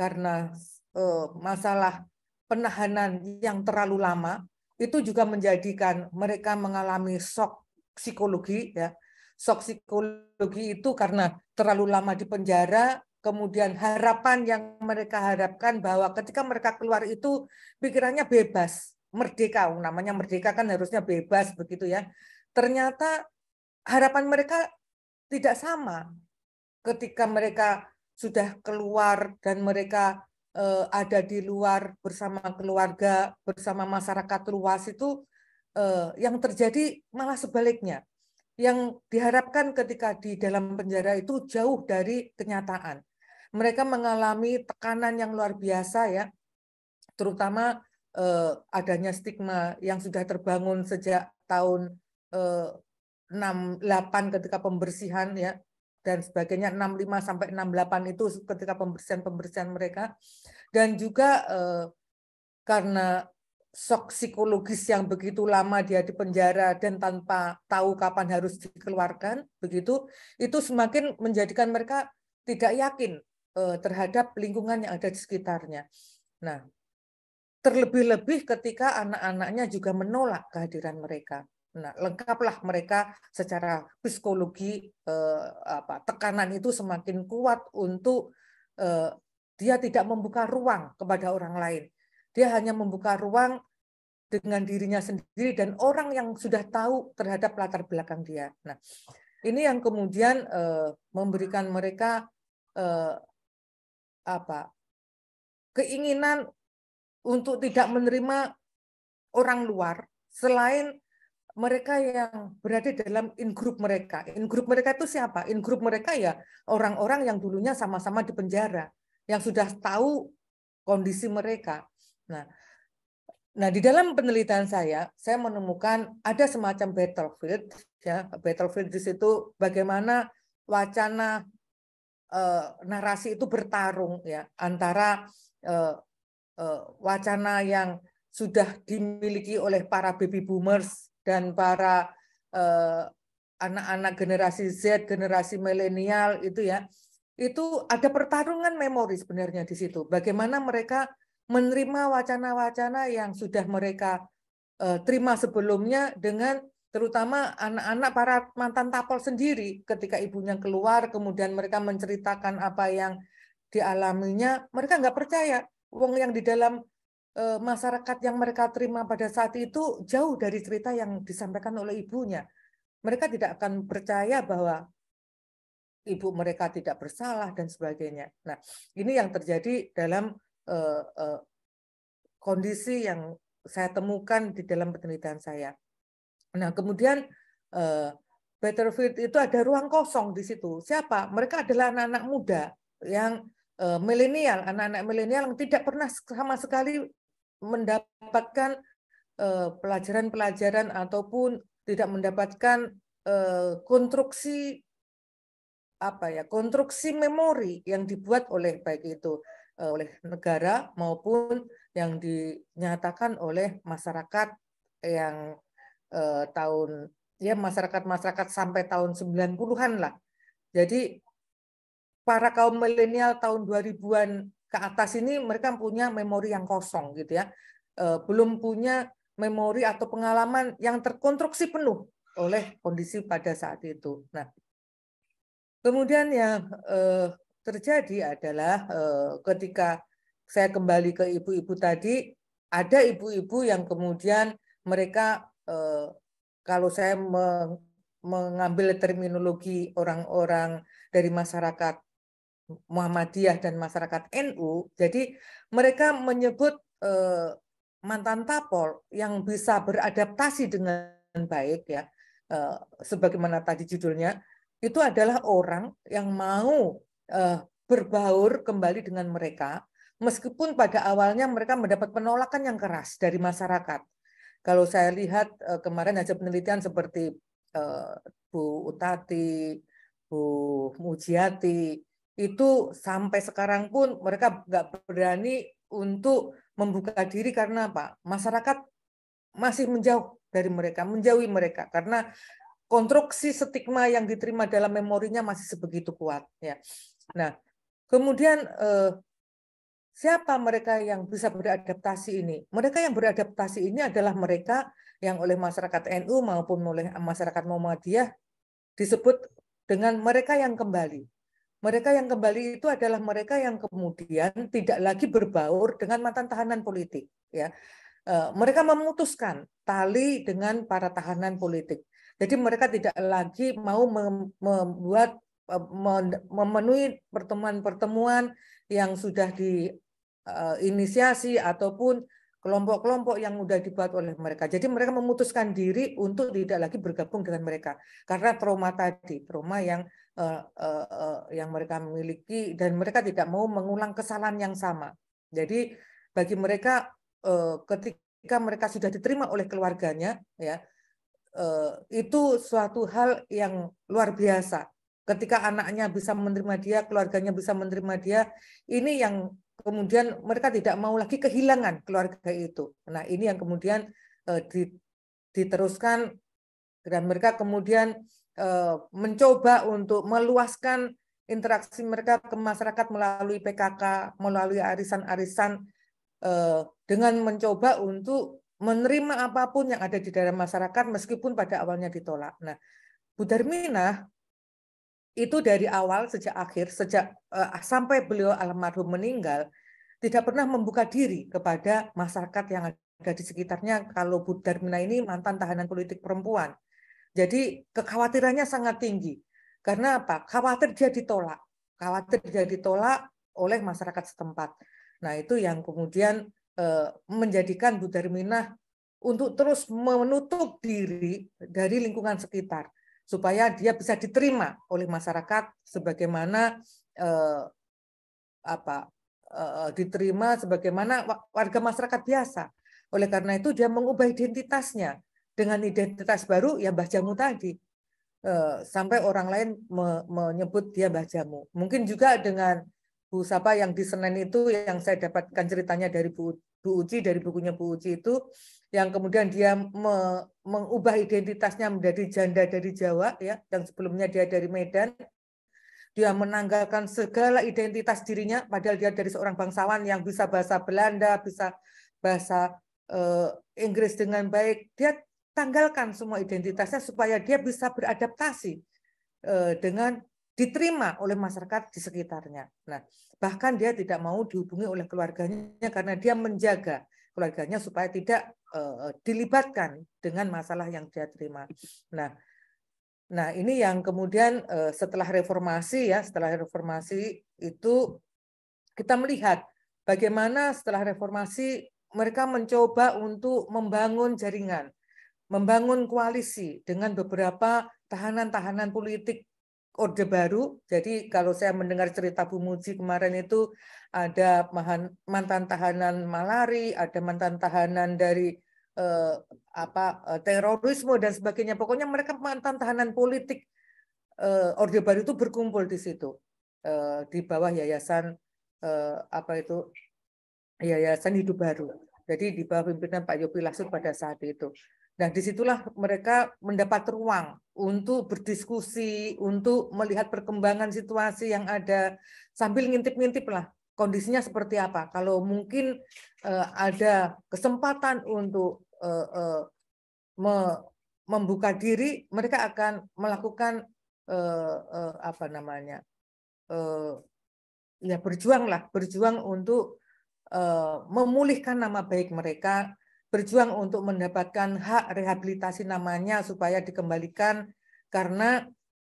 karena eh, masalah penahanan yang terlalu lama itu juga menjadikan mereka mengalami shock psikologi ya. Shock psikologi itu karena terlalu lama di penjara kemudian harapan yang mereka harapkan bahwa ketika mereka keluar itu pikirannya bebas, merdeka. Namanya merdeka kan harusnya bebas begitu ya. Ternyata harapan mereka tidak sama ketika mereka sudah keluar dan mereka uh, ada di luar bersama keluarga, bersama masyarakat luas itu uh, yang terjadi malah sebaliknya. Yang diharapkan ketika di dalam penjara itu jauh dari kenyataan. Mereka mengalami tekanan yang luar biasa ya, terutama uh, adanya stigma yang sudah terbangun sejak tahun uh, 68 ketika pembersihan ya dan sebagainya 65 sampai 68 itu ketika pembersihan-pembersihan mereka dan juga eh, karena shock psikologis yang begitu lama dia di penjara dan tanpa tahu kapan harus dikeluarkan begitu itu semakin menjadikan mereka tidak yakin eh, terhadap lingkungan yang ada di sekitarnya. Nah, terlebih-lebih ketika anak-anaknya juga menolak kehadiran mereka. Nah, lengkaplah mereka secara psikologi eh, apa tekanan itu semakin kuat untuk eh, dia tidak membuka ruang kepada orang lain. Dia hanya membuka ruang dengan dirinya sendiri dan orang yang sudah tahu terhadap latar belakang dia. Nah, ini yang kemudian eh, memberikan mereka eh, apa? keinginan untuk tidak menerima orang luar selain mereka yang berada dalam in group mereka. In group mereka itu siapa? In group mereka ya orang-orang yang dulunya sama-sama di penjara, yang sudah tahu kondisi mereka. Nah, nah di dalam penelitian saya, saya menemukan ada semacam battlefield ya, battlefield di situ bagaimana wacana eh, narasi itu bertarung ya antara eh, eh, wacana yang sudah dimiliki oleh para baby boomers dan para eh, anak-anak eh, generasi Z, generasi milenial itu ya, itu ada pertarungan memori sebenarnya di situ. Bagaimana mereka menerima wacana-wacana yang sudah mereka eh, terima sebelumnya dengan terutama anak-anak para mantan tapol sendiri ketika ibunya keluar kemudian mereka menceritakan apa yang dialaminya mereka nggak percaya uang yang di dalam Eh, masyarakat yang mereka terima pada saat itu jauh dari cerita yang disampaikan oleh ibunya. Mereka tidak akan percaya bahwa ibu mereka tidak bersalah dan sebagainya. Nah, ini yang terjadi dalam uh, uh, kondisi yang saya temukan di dalam penelitian saya. Nah, kemudian uh, Battlefield itu ada ruang kosong di situ. Siapa? Mereka adalah anak-anak muda yang milenial, anak-anak milenial yang tidak pernah sama sekali mendapatkan eh, pelajaran-pelajaran ataupun tidak mendapatkan eh, konstruksi apa ya konstruksi memori yang dibuat oleh baik itu eh, oleh negara maupun yang dinyatakan oleh masyarakat yang uh, tahun ya masyarakat-masyarakat sampai tahun 90-an lah. Jadi para kaum milenial tahun 2000-an ke atas ini mereka punya memori yang kosong gitu ya. Eh, belum punya memori atau pengalaman yang terkonstruksi penuh oleh kondisi pada saat itu. Nah, kemudian yang eh, terjadi adalah eh, ketika saya kembali ke ibu-ibu tadi, ada ibu-ibu yang kemudian mereka kalau saya mengambil terminologi orang-orang dari masyarakat Muhammadiyah dan masyarakat NU. Jadi mereka menyebut eh, mantan tapol yang bisa beradaptasi dengan baik ya, eh, sebagaimana tadi judulnya, itu adalah orang yang mau eh, berbaur kembali dengan mereka, meskipun pada awalnya mereka mendapat penolakan yang keras dari masyarakat. Kalau saya lihat eh, kemarin hasil penelitian seperti eh, Bu Utati, Bu Mujiati, itu sampai sekarang pun mereka nggak berani untuk membuka diri karena apa? Masyarakat masih menjauh dari mereka, menjauhi mereka karena konstruksi stigma yang diterima dalam memorinya masih sebegitu kuat ya. Nah, kemudian eh, siapa mereka yang bisa beradaptasi ini? Mereka yang beradaptasi ini adalah mereka yang oleh masyarakat NU maupun oleh masyarakat Muhammadiyah disebut dengan mereka yang kembali mereka yang kembali itu adalah mereka yang kemudian tidak lagi berbaur dengan mantan tahanan politik. Ya, e, mereka memutuskan tali dengan para tahanan politik. Jadi mereka tidak lagi mau membuat e, memenuhi pertemuan-pertemuan yang sudah diinisiasi e, ataupun kelompok-kelompok yang sudah dibuat oleh mereka. Jadi mereka memutuskan diri untuk tidak lagi bergabung dengan mereka karena trauma tadi, trauma yang Eh, eh, eh, yang mereka miliki dan mereka tidak mau mengulang kesalahan yang sama. Jadi bagi mereka ketika mereka sudah diterima oleh keluarganya ya itu suatu hal yang luar biasa. Ketika anaknya bisa menerima dia, keluarganya bisa menerima dia, ini yang kemudian mereka tidak mau lagi kehilangan keluarga itu. Nah, ini yang kemudian diteruskan dan mereka kemudian Eh, mencoba untuk meluaskan interaksi mereka ke masyarakat melalui PKK, melalui arisan-arisan eh, dengan mencoba untuk menerima apapun yang ada di dalam masyarakat meskipun pada awalnya ditolak. Nah, Bu itu dari awal sejak akhir sejak eh, sampai beliau almarhum meninggal tidak pernah membuka diri kepada masyarakat yang ada di sekitarnya kalau Bu Darmina ini mantan tahanan politik perempuan. Jadi kekhawatirannya sangat tinggi. Karena apa? Khawatir dia ditolak. Khawatir dia ditolak oleh masyarakat setempat. Nah, itu yang kemudian eh, menjadikan Bu Darminah untuk terus menutup diri dari lingkungan sekitar supaya dia bisa diterima oleh masyarakat sebagaimana eh, apa eh, diterima sebagaimana warga masyarakat biasa. Oleh karena itu dia mengubah identitasnya dengan identitas baru ya Mbah Jamu tadi eh, sampai orang lain menyebut dia Mbah Jamu. Mungkin juga dengan Bu Sapa yang di Senen itu yang saya dapatkan ceritanya dari Bu, Bu Uci dari bukunya Bu Uci itu yang kemudian dia me, mengubah identitasnya menjadi janda dari Jawa ya yang sebelumnya dia dari Medan dia menanggalkan segala identitas dirinya padahal dia dari seorang bangsawan yang bisa bahasa Belanda bisa bahasa eh, Inggris dengan baik dia tanggalkan semua identitasnya supaya dia bisa beradaptasi eh, dengan diterima oleh masyarakat di sekitarnya. Nah, bahkan dia tidak mau dihubungi oleh keluarganya karena dia menjaga keluarganya supaya tidak uh, dilibatkan dengan masalah yang dia terima. Nah, nah ini yang kemudian uh, setelah reformasi ya, setelah reformasi itu kita melihat bagaimana setelah reformasi mereka mencoba untuk membangun jaringan membangun koalisi dengan beberapa tahanan-tahanan politik Orde Baru. Jadi kalau saya mendengar cerita Bu Muji kemarin itu ada mantan tahanan malari, ada mantan tahanan dari eh, apa eh, terorisme dan sebagainya. Pokoknya mereka mantan tahanan politik eh, Orde Baru itu berkumpul di situ eh, di bawah yayasan eh, apa itu Yayasan Hidup Baru. Jadi di bawah pimpinan Pak Yopi Lasut pada saat itu. Nah, disitulah mereka mendapat ruang untuk berdiskusi, untuk melihat perkembangan situasi yang ada, sambil ngintip-ngintip lah kondisinya seperti apa. Kalau mungkin eh, ada kesempatan untuk eh, eh, me, membuka diri, mereka akan melakukan eh, eh, apa namanya, eh, ya berjuang lah, berjuang untuk memulihkan nama baik mereka berjuang untuk mendapatkan hak rehabilitasi namanya supaya dikembalikan karena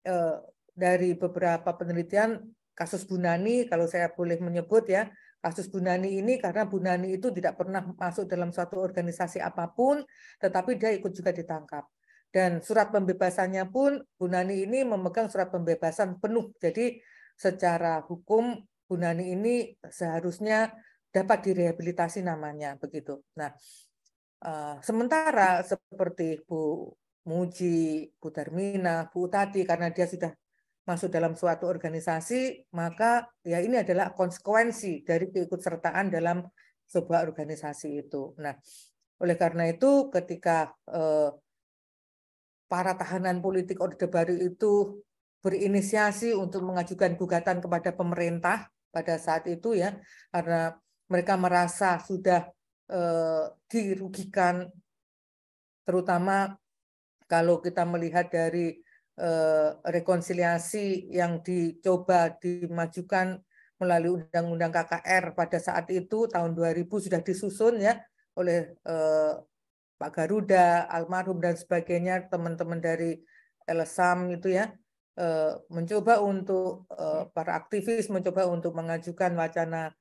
eh, dari beberapa penelitian kasus Bunani kalau saya boleh menyebut ya kasus Bunani ini karena Bunani itu tidak pernah masuk dalam suatu organisasi apapun tetapi dia ikut juga ditangkap dan surat pembebasannya pun Bunani ini memegang surat pembebasan penuh jadi secara hukum Bunani ini seharusnya dapat direhabilitasi namanya begitu. Nah, Eh, sementara seperti Bu Muji, Bu Darmina, Bu Tati, karena dia sudah masuk dalam suatu organisasi, maka ya ini adalah konsekuensi dari keikutsertaan dalam sebuah organisasi itu. Nah, oleh karena itu ketika eh, para tahanan politik Orde Baru itu berinisiasi untuk mengajukan gugatan kepada pemerintah pada saat itu ya, karena mereka merasa sudah Eh, dirugikan terutama kalau kita melihat dari eh, rekonsiliasi yang dicoba dimajukan melalui undang-undang KKR pada saat itu tahun 2000 sudah disusun ya oleh eh, Pak Garuda, almarhum dan sebagainya teman-teman dari LSM itu ya mencoba untuk para aktivis mencoba untuk mengajukan wacana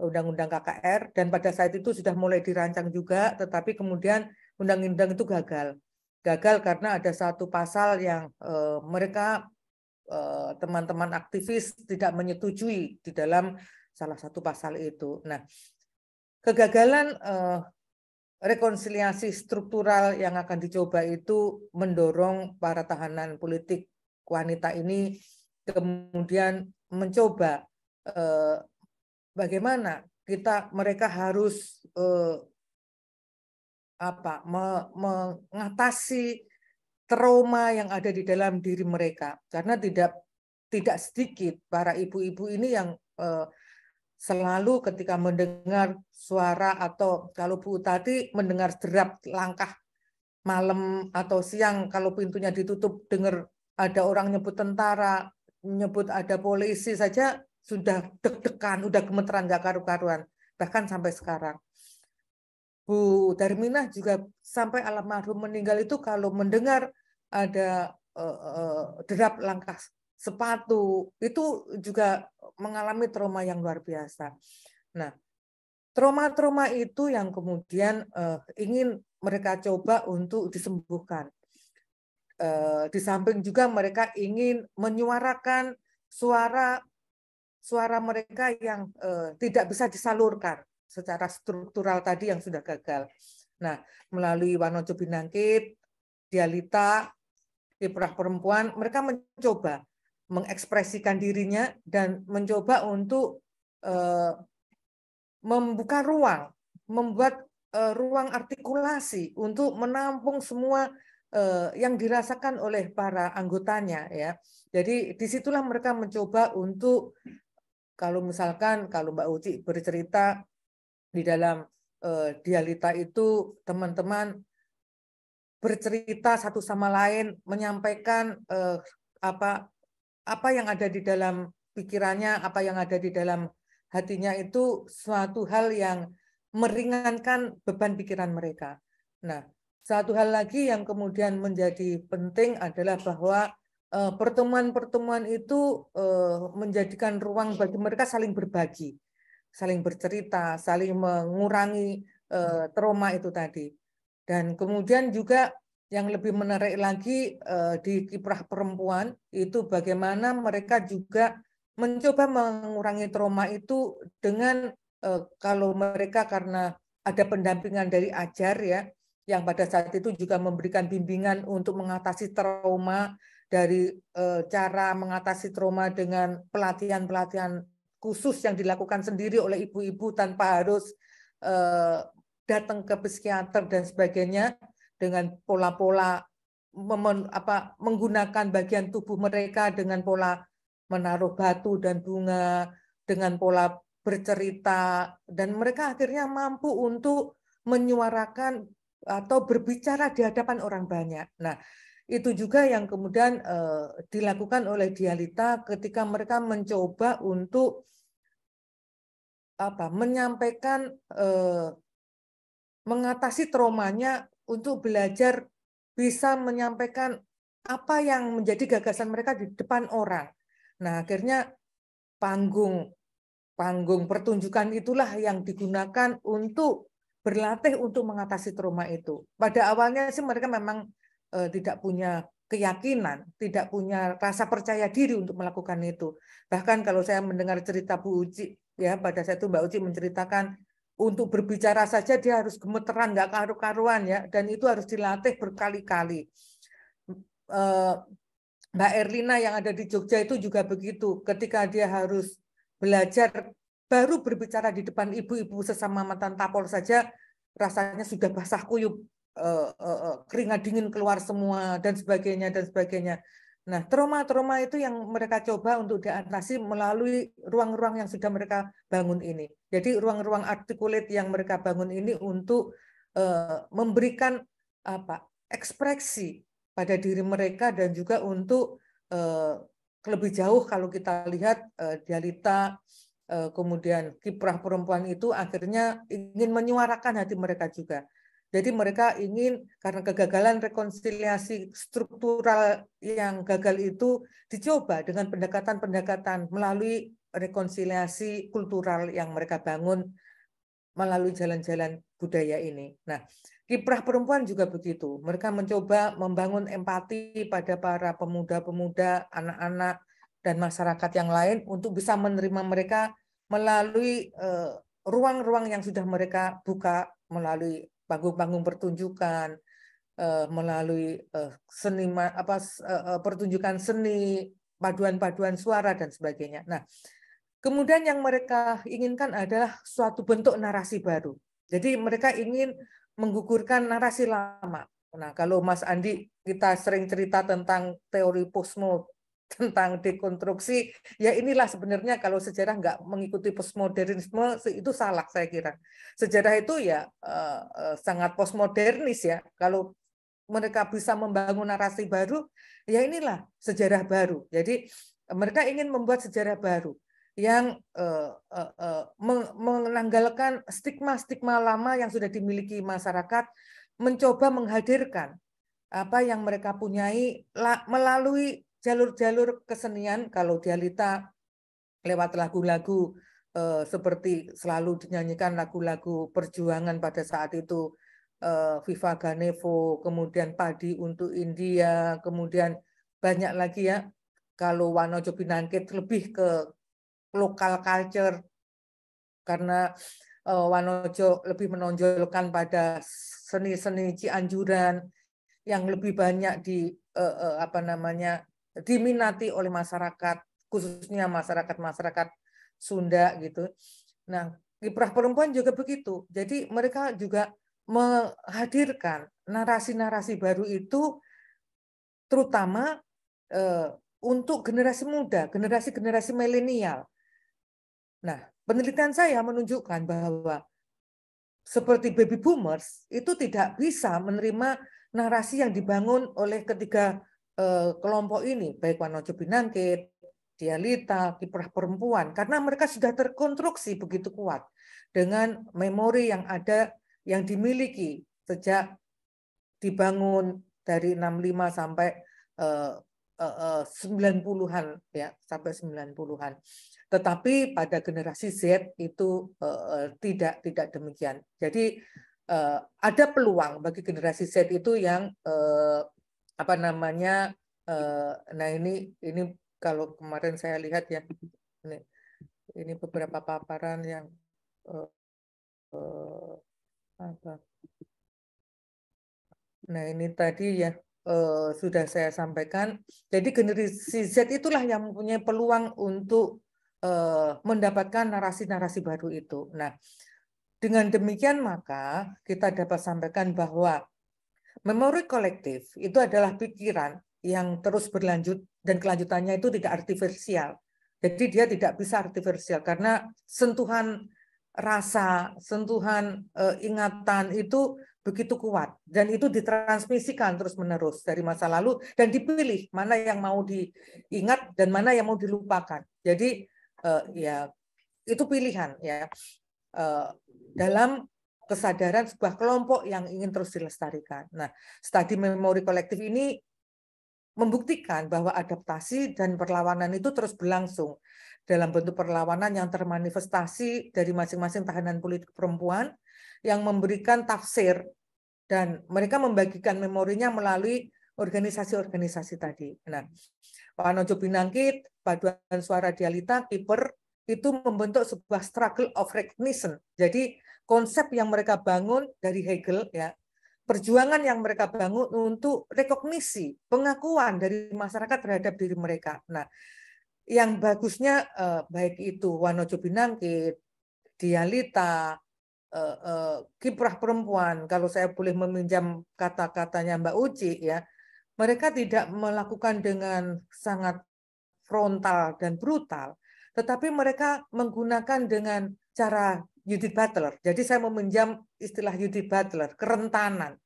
undang-undang KKR dan pada saat itu sudah mulai dirancang juga tetapi kemudian undang-undang itu gagal gagal karena ada satu pasal yang eh, mereka eh, teman-teman aktivis tidak menyetujui di dalam salah satu pasal itu nah kegagalan eh, rekonsiliasi struktural yang akan dicoba itu mendorong para tahanan politik wanita ini kemudian mencoba bagaimana kita mereka harus eh, apa me, mengatasi trauma yang ada di dalam diri mereka karena tidak tidak sedikit para ibu-ibu ini yang eh, selalu ketika mendengar suara atau kalau Bu tadi mendengar derap langkah malam atau siang kalau pintunya ditutup dengar ada orang nyebut tentara, nyebut ada polisi saja sudah deg-degan, sudah gemeteran gak karu-karuan, bahkan sampai sekarang. Bu Darminah juga sampai almarhum meninggal itu kalau mendengar ada uh, uh, derap langkah sepatu itu juga mengalami trauma yang luar biasa. Nah, trauma-trauma itu yang kemudian uh, ingin mereka coba untuk disembuhkan. Uh, di samping juga mereka ingin menyuarakan suara suara mereka yang eh, tidak bisa disalurkan secara struktural tadi yang sudah gagal. Nah, melalui Wanojo Binangkit, Dialita, Kiprah Perempuan, mereka mencoba mengekspresikan dirinya dan mencoba untuk eh, membuka ruang, membuat eh, ruang artikulasi untuk menampung semua eh, yang dirasakan oleh para anggotanya ya. Jadi disitulah mereka mencoba untuk kalau misalkan kalau Mbak Uci bercerita di dalam uh, dialita itu teman-teman bercerita satu sama lain menyampaikan uh, apa apa yang ada di dalam pikirannya, apa yang ada di dalam hatinya itu suatu hal yang meringankan beban pikiran mereka. Nah, satu hal lagi yang kemudian menjadi penting adalah bahwa Eh, pertemuan-pertemuan itu eh, menjadikan ruang bagi mereka saling berbagi, saling bercerita, saling mengurangi eh, trauma itu tadi. Dan kemudian juga yang lebih menarik lagi di kiprah perempuan itu bagaimana mereka juga mencoba mengurangi trauma itu dengan kalau mereka karena ada pendampingan dari ajar ya yang pada saat itu juga memberikan bimbingan untuk mengatasi trauma dari eh, cara mengatasi trauma dengan pelatihan-pelatihan khusus yang dilakukan sendiri oleh ibu-ibu tanpa harus eh, datang ke psikiater dan sebagainya dengan pola-pola apa, menggunakan bagian tubuh mereka dengan pola menaruh batu dan bunga dengan pola bercerita dan mereka akhirnya mampu untuk menyuarakan atau berbicara di hadapan orang banyak. Nah, itu juga yang kemudian eh, dilakukan oleh Dialita ketika mereka mencoba untuk apa menyampaikan eh, mengatasi traumanya untuk belajar bisa menyampaikan apa yang menjadi gagasan mereka di depan orang. Nah, akhirnya panggung panggung pertunjukan itulah yang digunakan untuk berlatih untuk mengatasi trauma itu. Pada awalnya sih mereka memang Eh, tidak punya keyakinan, tidak punya rasa percaya diri untuk melakukan itu. Bahkan kalau saya mendengar cerita Bu Uci, ya pada saat itu Mbak Uci menceritakan untuk berbicara saja dia harus gemeteran, nggak karu-karuan ya, dan itu harus dilatih berkali-kali. Eh, Mbak Erlina yang ada di Jogja itu juga begitu. Ketika dia harus belajar baru berbicara di depan ibu-ibu sesama mantan tapol saja rasanya sudah basah kuyup Eh, eh, eh, keringat dingin keluar semua dan sebagainya dan sebagainya. Nah, trauma-trauma itu yang mereka coba untuk diatasi melalui ruang-ruang yang sudah mereka bangun ini. Jadi ruang-ruang artikulat yang mereka bangun ini untuk memberikan apa ekspresi pada diri mereka dan juga untuk lebih jauh kalau kita lihat uh, dialita kemudian kiprah perempuan itu akhirnya ingin menyuarakan hati mereka juga. Jadi mereka ingin karena kegagalan rekonsiliasi struktural yang gagal itu dicoba dengan pendekatan-pendekatan melalui rekonsiliasi kultural yang mereka bangun melalui jalan-jalan budaya ini. Nah, kiprah perempuan juga begitu. Mereka mencoba membangun empati pada para pemuda-pemuda, anak-anak, dan masyarakat yang lain untuk bisa menerima mereka melalui eh, ruang-ruang yang sudah mereka buka melalui panggung-panggung pertunjukan uh, melalui uh, eh, seni apa uh, pertunjukan seni paduan-paduan suara dan sebagainya. Nah, kemudian yang mereka inginkan adalah suatu bentuk narasi baru. Jadi mereka ingin menggugurkan narasi lama. Nah, kalau Mas Andi kita sering cerita tentang teori postmodern tentang dekonstruksi ya inilah sebenarnya kalau sejarah nggak mengikuti postmodernisme itu salah saya kira sejarah itu ya eh, eh, sangat postmodernis ya kalau mereka bisa membangun narasi baru ya inilah sejarah baru jadi eh, mereka ingin membuat sejarah baru yang menanggalkan stigma-stigma lama yang sudah dimiliki masyarakat mencoba menghadirkan apa yang mereka punyai melalui jalur-jalur kesenian kalau dialita lewat lagu-lagu eh, seperti selalu dinyanyikan lagu-lagu perjuangan pada saat itu eh, Viva Ganevo, kemudian Padi untuk India, kemudian banyak lagi ya kalau Wanojo Binangkit lebih ke lokal culture karena eh, Wanojo lebih menonjolkan pada seni-seni Cianjuran yang lebih banyak di eh, eh, apa namanya diminati oleh masyarakat khususnya masyarakat-masyarakat Sunda gitu. Nah, kiprah perempuan juga begitu. Jadi mereka juga menghadirkan narasi-narasi baru itu terutama eh, untuk generasi muda, generasi-generasi milenial. Nah, penelitian saya menunjukkan bahwa seperti baby boomers itu tidak bisa menerima narasi yang dibangun oleh ketiga Eh, kelompok ini, baik Wanojo Binangkit, Dialita, Kiprah Perempuan, karena mereka sudah terkonstruksi begitu kuat dengan memori yang ada, yang dimiliki sejak dibangun dari 65 sampai eh, eh, 90-an eh, ya, sampai 90-an. Tetapi pada generasi Z itu eh, tidak tidak demikian. Jadi ada peluang bagi generasi Z itu yang apa namanya uh, nah ini ini kalau kemarin saya lihat ya ini, ini beberapa paparan yang uh, uh, apa nah ini tadi ya uh, sudah saya sampaikan jadi generasi Z itulah yang mempunyai peluang untuk uh, mendapatkan narasi-narasi baru itu nah dengan demikian maka kita dapat sampaikan bahwa Memori kolektif itu adalah pikiran yang terus berlanjut dan kelanjutannya itu tidak artifisial. Jadi dia tidak bisa artifisial karena sentuhan rasa, sentuhan eh, ingatan itu begitu kuat dan itu ditransmisikan terus-menerus dari masa lalu dan dipilih mana yang mau diingat dan mana yang mau dilupakan. Jadi eh, ya itu pilihan ya. Eh, dalam kesadaran sebuah kelompok yang ingin terus dilestarikan. Nah, studi memori kolektif ini membuktikan bahwa adaptasi dan perlawanan itu terus berlangsung dalam bentuk perlawanan yang termanifestasi dari masing-masing tahanan politik perempuan yang memberikan tafsir dan mereka membagikan memorinya melalui organisasi-organisasi tadi. Nah, Panojo Binangkit, Paduan Suara Dialita, Kiper, itu membentuk sebuah struggle of recognition. Jadi konsep yang mereka bangun dari Hegel ya perjuangan yang mereka bangun untuk rekognisi pengakuan dari masyarakat terhadap diri mereka. Nah, yang bagusnya eh, baik itu Wanojo Binangkit, Dialita, eh, eh, kiprah perempuan. Kalau saya boleh meminjam kata-katanya Mbak Uci ya, mereka tidak melakukan dengan sangat frontal dan brutal, tetapi mereka menggunakan dengan cara Judith Butler. Jadi saya meminjam istilah Judith Butler, kerentanan.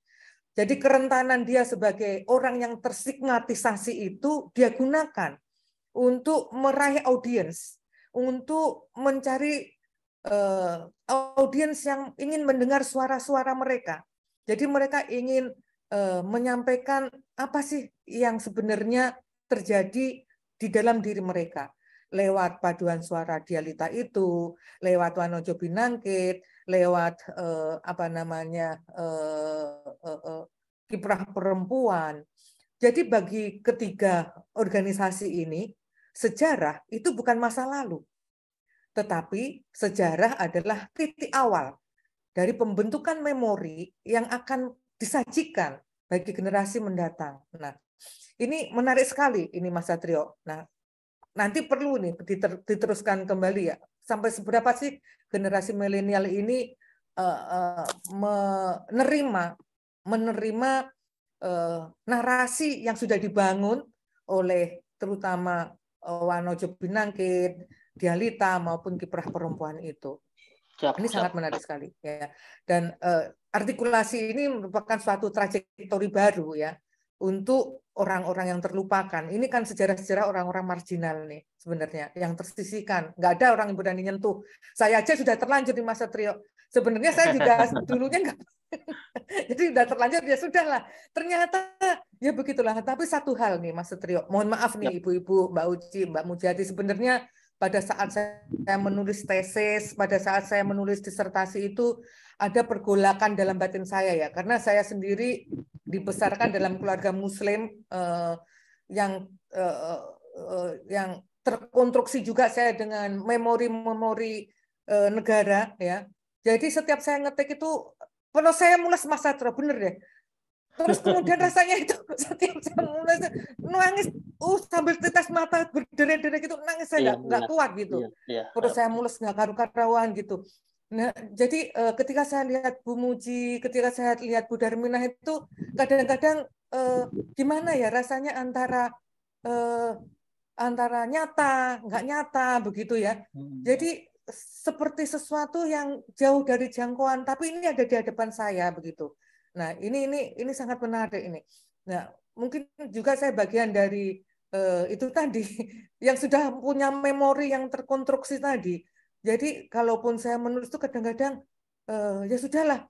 Jadi kerentanan dia sebagai orang yang tersigmatisasi itu dia gunakan untuk meraih audiens, untuk mencari uh, audiens yang ingin mendengar suara-suara mereka. Jadi mereka ingin uh, menyampaikan apa sih yang sebenarnya terjadi di dalam diri mereka lewat paduan suara dialita itu, lewat Wanojo Binangkit, lewat eh, apa namanya eh, eh, eh, kiprah perempuan. Jadi bagi ketiga organisasi ini, sejarah itu bukan masa lalu, tetapi sejarah adalah titik awal dari pembentukan memori yang akan disajikan bagi generasi mendatang. Nah, ini menarik sekali ini Mas Satrio. Nah, nanti perlu nih diter, diteruskan kembali ya. Sampai seberapa sih generasi milenial ini uh, uh, menerima menerima uh, narasi yang sudah dibangun oleh terutama uh, Wanojo Binangkit, Dialita maupun kiprah perempuan itu. Siap, ini siap. sangat menarik sekali ya. Dan uh, artikulasi ini merupakan suatu trajektori baru ya untuk orang-orang yang terlupakan. Ini kan sejarah-sejarah orang-orang marginal nih sebenarnya, yang tersisihkan. Nggak ada orang yang berani nyentuh. Saya aja sudah terlanjur di masa trio. Sebenarnya saya juga <laughs> dulunya nggak. <laughs> Jadi sudah terlanjur, ya sudah lah. Ternyata ya begitulah. Tapi satu hal nih Mas Setrio, mohon maaf nih ya. ibu-ibu, Mbak Uci, Mbak Mujati, sebenarnya pada saat saya menulis tesis, pada saat saya menulis disertasi itu ada pergolakan dalam batin saya ya, karena saya sendiri dibesarkan dalam keluarga muslim uh, yang uh, uh, yang terkonstruksi juga saya dengan memori-memori uh, negara ya. Jadi setiap saya ngetik itu kalau saya mulas masa Satra bener deh. Terus kemudian <laughs> rasanya itu <laughs> setiap saya mulas nangis uh sambil tetes mata berderet-deret gitu nangis saya iya, nggak iya, kuat gitu. Iya, iya. Terus saya mulas nggak karu-karuan gitu. Nah, jadi uh, ketika saya lihat Bu Muji, ketika saya lihat Bu Darmina itu kadang-kadang uh, gimana ya rasanya antara uh, antara nyata, nggak nyata begitu ya. Hmm. Jadi seperti sesuatu yang jauh dari jangkauan, tapi ini ada di hadapan saya begitu. Nah, ini ini ini sangat menarik ini. Nah, mungkin juga saya bagian dari uh, itu tadi <laughs> yang sudah punya memori yang terkonstruksi tadi. Jadi kalaupun saya menulis itu kadang-kadang uh, ya sudahlah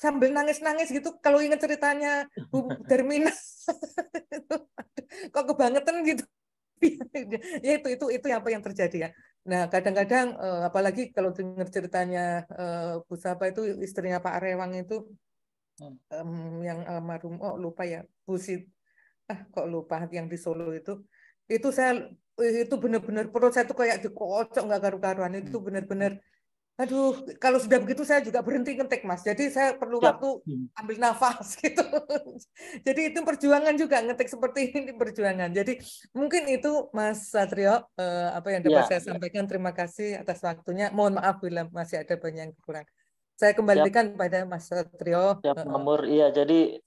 sambil nangis-nangis gitu kalau ingat ceritanya Bu Dermina <laughs> kok kebangetan gitu <laughs> ya itu itu itu apa yang terjadi ya nah kadang-kadang uh, apalagi kalau dengar ceritanya eh, Bu Sapa itu istrinya Pak Rewang itu um, yang almarhum oh lupa ya Bu Sid ah kok lupa yang di Solo itu itu saya itu benar-benar perut saya tuh kayak dikocok nggak karu-karuan itu hmm. benar-benar aduh kalau sudah begitu saya juga berhenti ngetik mas jadi saya perlu Siap. Ya. waktu ambil nafas <laughs> gitu jadi itu perjuangan juga ngetik seperti ini perjuangan jadi mungkin itu mas Satrio eh, apa yang dapat ya, saya sampaikan terima kasih atas waktunya mohon maaf bila masih ada banyak yang kurang saya kembalikan Siap. pada mas Satrio Siap, eh, eh. Mbak iya jadi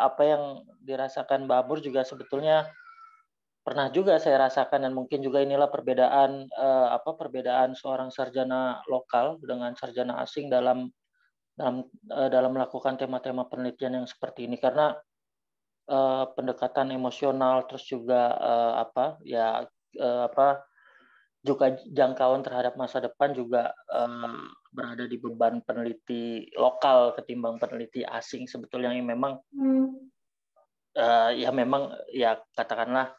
apa yang dirasakan Mbak Mur juga sebetulnya pernah juga saya rasakan dan mungkin juga inilah perbedaan uh, apa perbedaan seorang sarjana lokal dengan sarjana asing dalam dalam uh, dalam melakukan tema-tema penelitian yang seperti ini karena uh, pendekatan emosional terus juga uh, apa ya uh, apa juga jangkauan terhadap masa depan juga um, berada di beban peneliti lokal ketimbang peneliti asing sebetulnya yang memang hmm. uh, ya memang ya katakanlah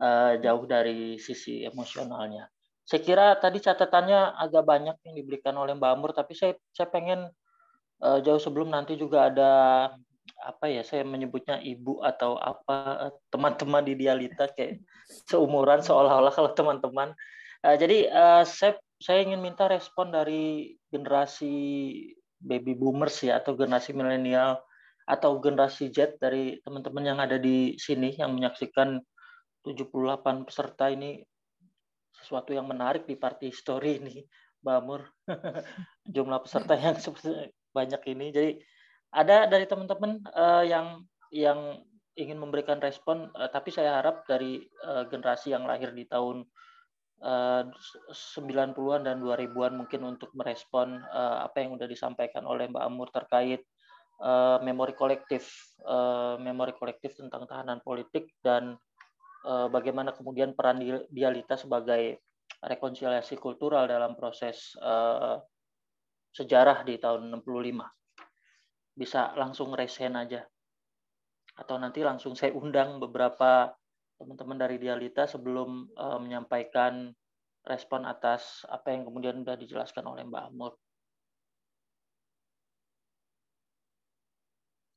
uh, jauh dari sisi emosionalnya. Saya kira tadi catatannya agak banyak yang diberikan oleh Mbak Amur, tapi saya saya pengen uh, jauh sebelum nanti juga ada apa ya saya menyebutnya ibu atau apa eh, teman-teman di dialita kayak seumuran seolah-olah kalau teman-teman uh, jadi uh, saya saya ingin minta respon dari generasi baby boomers ya atau generasi milenial atau generasi Z dari teman-teman yang ada di sini yang menyaksikan 78 peserta ini sesuatu yang menarik di party story ini, Mbak Amur, <laughs> Jumlah peserta <laughs> yang banyak ini. Jadi ada dari teman-teman uh, yang yang ingin memberikan respon, uh, tapi saya harap dari uh, generasi yang lahir di tahun uh, 90-an dan 2000-an mungkin untuk merespon uh, apa yang sudah disampaikan oleh Mbak Amur terkait uh, memori kolektif, uh, memori kolektif tentang tahanan politik dan Eh, bagaimana kemudian peran dialita sebagai rekonsiliasi kultural dalam proses eh, sejarah di tahun 65. Bisa langsung resen aja. Atau nanti langsung saya undang beberapa teman-teman dari Dialita sebelum eh, menyampaikan respon atas apa yang kemudian sudah dijelaskan oleh Mbak Amur.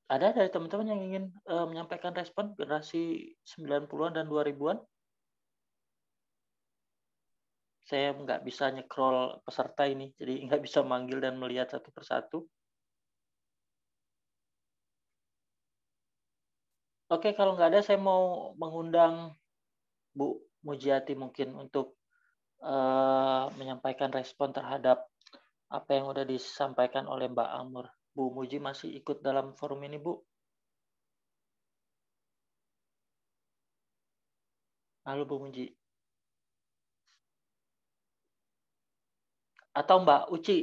ada dari teman-teman yang ingin uh, menyampaikan respon generasi 90-an dan 2000-an? Saya nggak bisa nyekrol peserta ini, jadi <laughs> nggak bisa manggil dan melihat satu persatu. Oke, kalau nggak ada, saya mau mengundang Bu Mujiati mungkin untuk uh, menyampaikan respon terhadap apa yang sudah disampaikan oleh Mbak Amur. Bu Muji masih ikut dalam forum ini, Bu? Halo, Bu Muji. Atau Mbak Uci?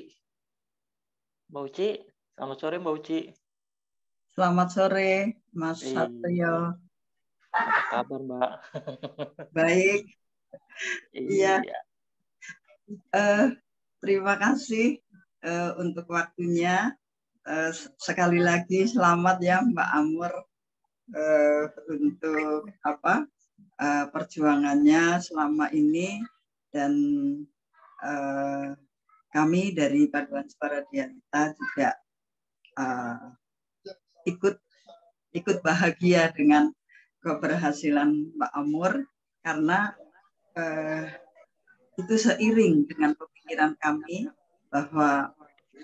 Mbak Uci, selamat sore Mbak Uci. Selamat sore, Mas hey. Iya. Satrio. Apa kabar, Mbak? <laughs> Baik. Iya. Yeah. Iya. Uh, terima kasih uh, untuk waktunya. Eh, sekali lagi selamat ya Mbak Amur uh, untuk apa uh, perjuangannya selama ini dan uh, kami dari Paduan Suara Dianita juga uh, ikut ikut bahagia dengan keberhasilan Mbak Amur karena uh, itu seiring dengan pemikiran kami bahwa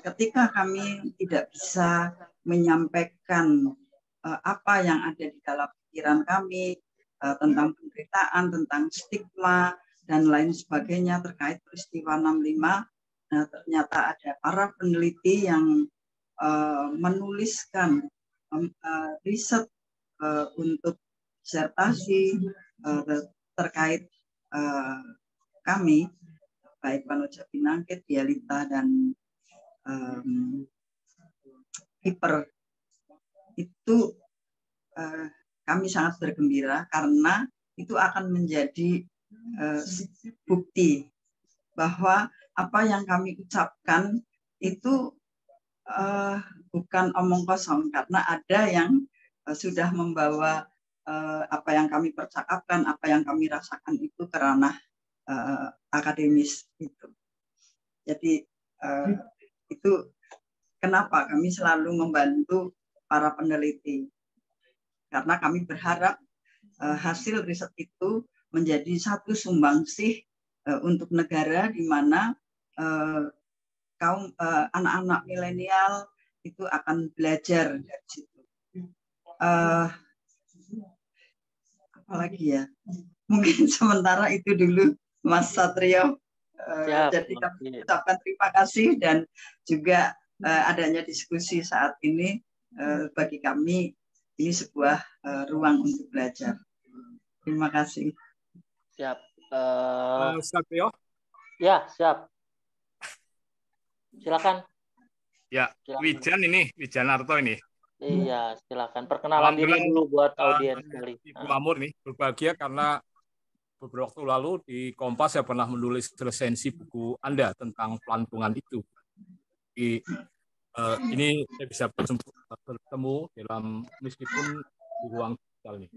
ketika kami tidak bisa menyampaikan uh, apa yang ada di dalam pikiran kami uh, tentang penderitaan, tentang stigma dan lain sebagainya terkait peristiwa 65, nah, eh, ternyata ada para peneliti yang uh, menuliskan um, uh, riset uh, untuk disertasi uh, terkait uh, kami baik Panoja Pinangkit, Dialita dan um, hiper itu uh, kami sangat bergembira karena itu akan menjadi uh, bukti bahwa apa yang kami ucapkan itu uh, bukan omong kosong karena ada yang uh, sudah membawa uh, apa yang kami percakapkan, apa yang kami rasakan itu ke ranah uh, akademis itu. Jadi uh, itu kenapa kami selalu membantu para peneliti. Karena kami berharap eh, hasil riset itu menjadi satu sumbangsih eh, untuk negara di mana eh, kaum anak-anak milenial itu akan belajar dari situ. apalagi ya, mungkin <laughs> sementara itu dulu Mas Satrio. Eh, siap, Jadi kami ucapkan terima kasih dan juga eh, adanya diskusi saat ini eh, bagi kami ini sebuah ruang untuk belajar. Terima kasih. Siap. Uh, Satrio? Ya, siap. Silakan. Ya, silakan. Wijan ini, Wijan Arto ini. Iya, silakan. Perkenalan Alhamdulillah, diri dulu buat audiens kali. Ibu Amur nih, berbahagia karena beberapa waktu lalu di Kompas saya pernah menulis resensi buku Anda tentang pelantungan itu. Di uh, ini saya bisa bertemu dalam meskipun di ruang digital ini.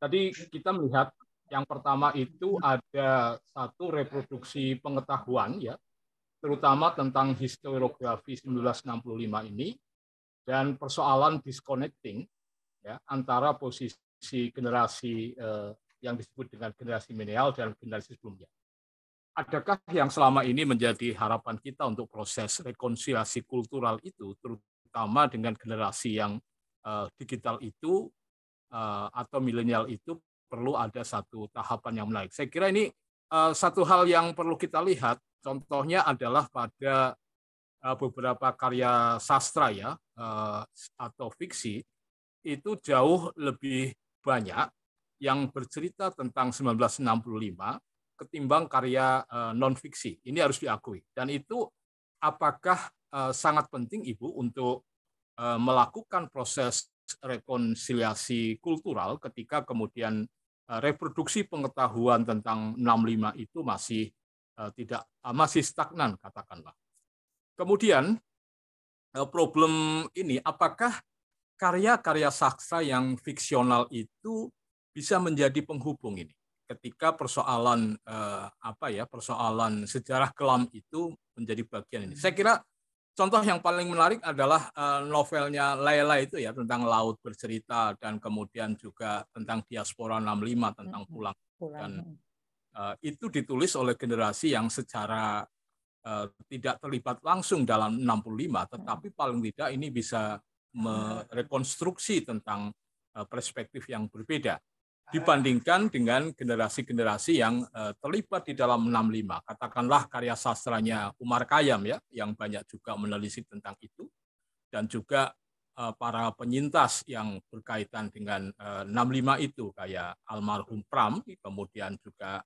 Tadi kita melihat yang pertama itu ada satu reproduksi pengetahuan ya, terutama tentang historiografi 1965 ini dan persoalan disconnecting ya antara posisi generasi eh, yang disebut dengan generasi milenial dan generasi sebelumnya. Adakah yang selama ini menjadi harapan kita untuk proses rekonsiliasi kultural itu, terutama dengan generasi yang uh, digital itu uh, atau milenial itu perlu ada satu tahapan yang menarik. Saya kira ini uh, satu hal yang perlu kita lihat. Contohnya adalah pada uh, beberapa karya sastra ya uh, atau fiksi itu jauh lebih banyak yang bercerita tentang 1965 ketimbang karya eh, non fiksi. Ini harus diakui. Dan itu apakah eh, sangat penting Ibu untuk eh, melakukan proses rekonsiliasi kultural ketika kemudian reproduksi pengetahuan tentang 65 itu masih tidak masih stagnan katakanlah. Kemudian problem ini apakah karya-karya sastra yang fiksional itu bisa menjadi penghubung ini ketika persoalan eh, apa ya persoalan sejarah kelam itu menjadi bagian ini. Saya kira contoh yang paling menarik adalah eh, novelnya Laila itu ya tentang laut bercerita dan kemudian juga tentang diaspora 65 tentang pulang, dan mm. eh, itu ditulis oleh generasi yang secara eh, tidak terlibat langsung dalam 65 mm. tetapi paling tidak ini bisa merekonstruksi tentang eh, perspektif yang berbeda dibandingkan dengan generasi-generasi yang eh, terlibat di dalam 65. Katakanlah karya sastranya Umar Kayam ya, yang banyak juga menelisik tentang itu, dan juga eh, para penyintas yang berkaitan dengan 65 eh, itu, kayak almarhum Pram, kemudian juga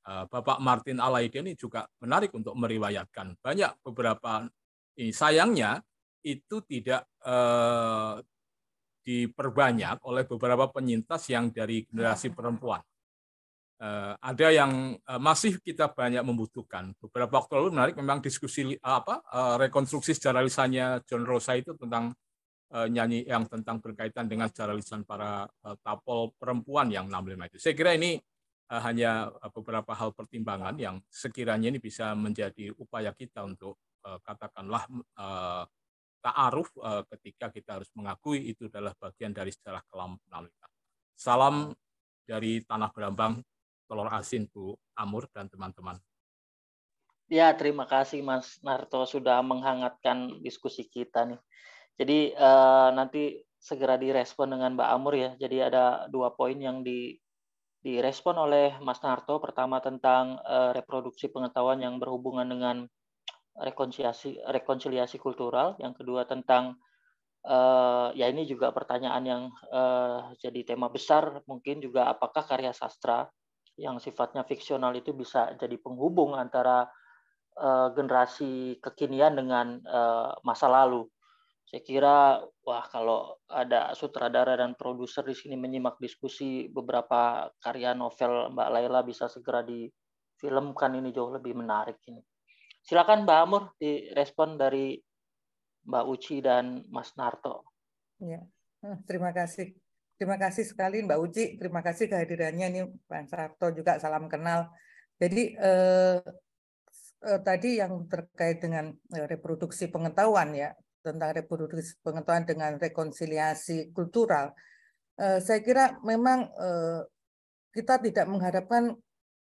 Bapak Martin Alaidin ini juga menarik untuk meriwayatkan. Banyak beberapa, ini sayangnya itu tidak diperbanyak oleh beberapa penyintas yang dari generasi iya. perempuan. Eh, ada yang eh, masih kita banyak membutuhkan. Beberapa waktu lalu menarik memang diskusi eh, apa rekonstruksi sejarah lisannya John Rosa itu tentang nyanyi yang tentang berkaitan dengan sejarah lisan para uh, tapol perempuan yang 65 itu. Saya kira ini hanya beberapa hal pertimbangan yang sekiranya ini bisa menjadi upaya kita untuk katakanlah ta'aruf uh, ketika kita harus mengakui itu adalah bagian dari sejarah kelam penalita. Salam dari Tanah Berambang, telur asin Bu Amur dan teman-teman. Ya, terima kasih Mas Narto sudah menghangatkan diskusi kita nih. Jadi eh, nanti segera direspon dengan Mbak Amur ya. Jadi ada dua poin yang di direspon oleh Mas Narto. Pertama tentang eh, reproduksi pengetahuan yang berhubungan dengan rekonsiliasi rekonsiliasi kultural, yang kedua tentang uh, ya ini juga pertanyaan yang uh, jadi tema besar mungkin juga apakah karya sastra yang sifatnya fiksional itu bisa jadi penghubung antara uh, generasi kekinian dengan uh, masa lalu. Saya kira wah kalau ada sutradara dan produser di sini menyimak diskusi beberapa karya novel Mbak Laila bisa segera difilmkan ini jauh lebih menarik ini. Silakan Mbak Amur direspon dari Mbak Uci dan Mas Narto. Ya, hmm, terima kasih. Terima kasih sekali Mbak Uci, terima kasih kehadirannya ini Mas Narto juga salam kenal. Jadi eh, eh, tadi yang terkait dengan eh, reproduksi pengetahuan ya tentang reproduksi pengetahuan dengan rekonsiliasi kultural, eh, saya kira memang eh, kita tidak mengharapkan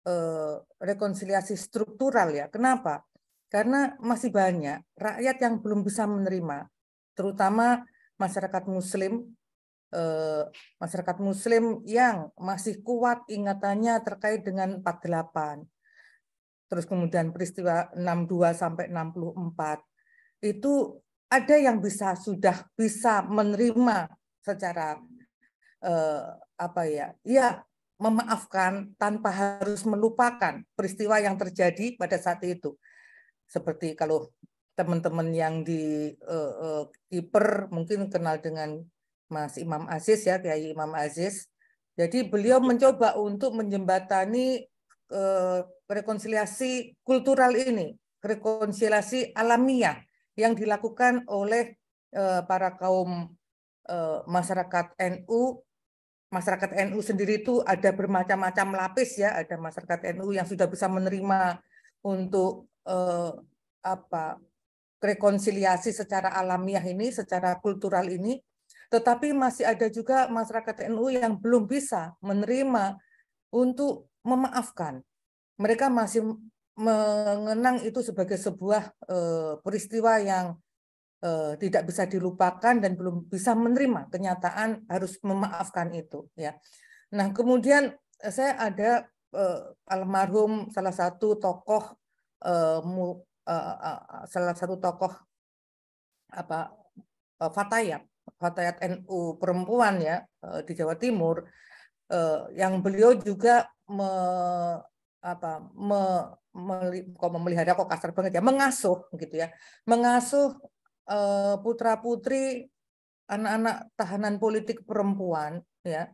eh, rekonsiliasi struktural ya. Kenapa? Karena masih banyak rakyat yang belum bisa menerima, terutama masyarakat muslim eh, masyarakat muslim yang masih kuat ingatannya terkait dengan 48. Terus kemudian peristiwa 62 sampai 64 itu ada yang bisa sudah bisa menerima secara eh, apa ya? Ya, memaafkan tanpa harus melupakan peristiwa yang terjadi pada saat itu seperti kalau teman-teman yang di uh, uh, kiper mungkin kenal dengan Mas Imam Aziz ya Kiai Imam Aziz. Jadi beliau iya. mencoba untuk menjembatani uh, rekonsiliasi kultural ini, rekonsiliasi alamiah yang dilakukan oleh uh, para kaum uh, masyarakat NU masyarakat NU sendiri itu ada bermacam-macam lapis ya, ada masyarakat NU yang sudah bisa menerima untuk eh, apa rekonsiliasi secara alamiah ini, secara kultural ini, tetapi masih ada juga masyarakat NU yang belum bisa menerima untuk memaafkan. Mereka masih mengenang itu sebagai sebuah eh, peristiwa yang eh, tidak bisa dilupakan dan belum bisa menerima kenyataan harus memaafkan itu ya. Nah, kemudian eh, saya ada eh, almarhum salah satu tokoh uh, uh, uh, salah satu tokoh apa uh, Fatayat Fatayat NU perempuan ya uh, di Jawa Timur uh, yang beliau juga me, apa me, me, kok memelihara kok kasar banget ya mengasuh gitu ya mengasuh uh, putra putri anak-anak tahanan politik perempuan ya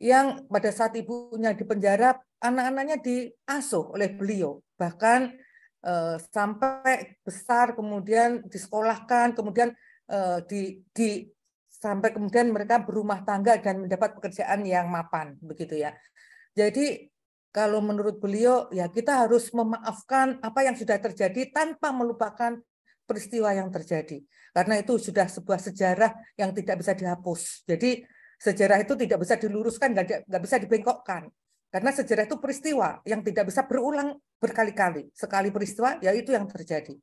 yang pada saat ibunya di penjara anak-anaknya diasuh oleh beliau bahkan Eh, sampai besar kemudian disekolahkan kemudian eh, di, di sampai kemudian mereka berumah tangga dan mendapat pekerjaan yang mapan begitu ya. Jadi kalau menurut beliau ya kita harus memaafkan apa yang sudah terjadi tanpa melupakan peristiwa yang terjadi. Karena itu sudah sebuah sejarah yang tidak bisa dihapus. Jadi sejarah itu tidak bisa diluruskan, nggak bisa dibengkokkan. Karena sejarah itu peristiwa yang tidak bisa berulang berkali-kali. Sekali peristiwa, ya itu yang terjadi.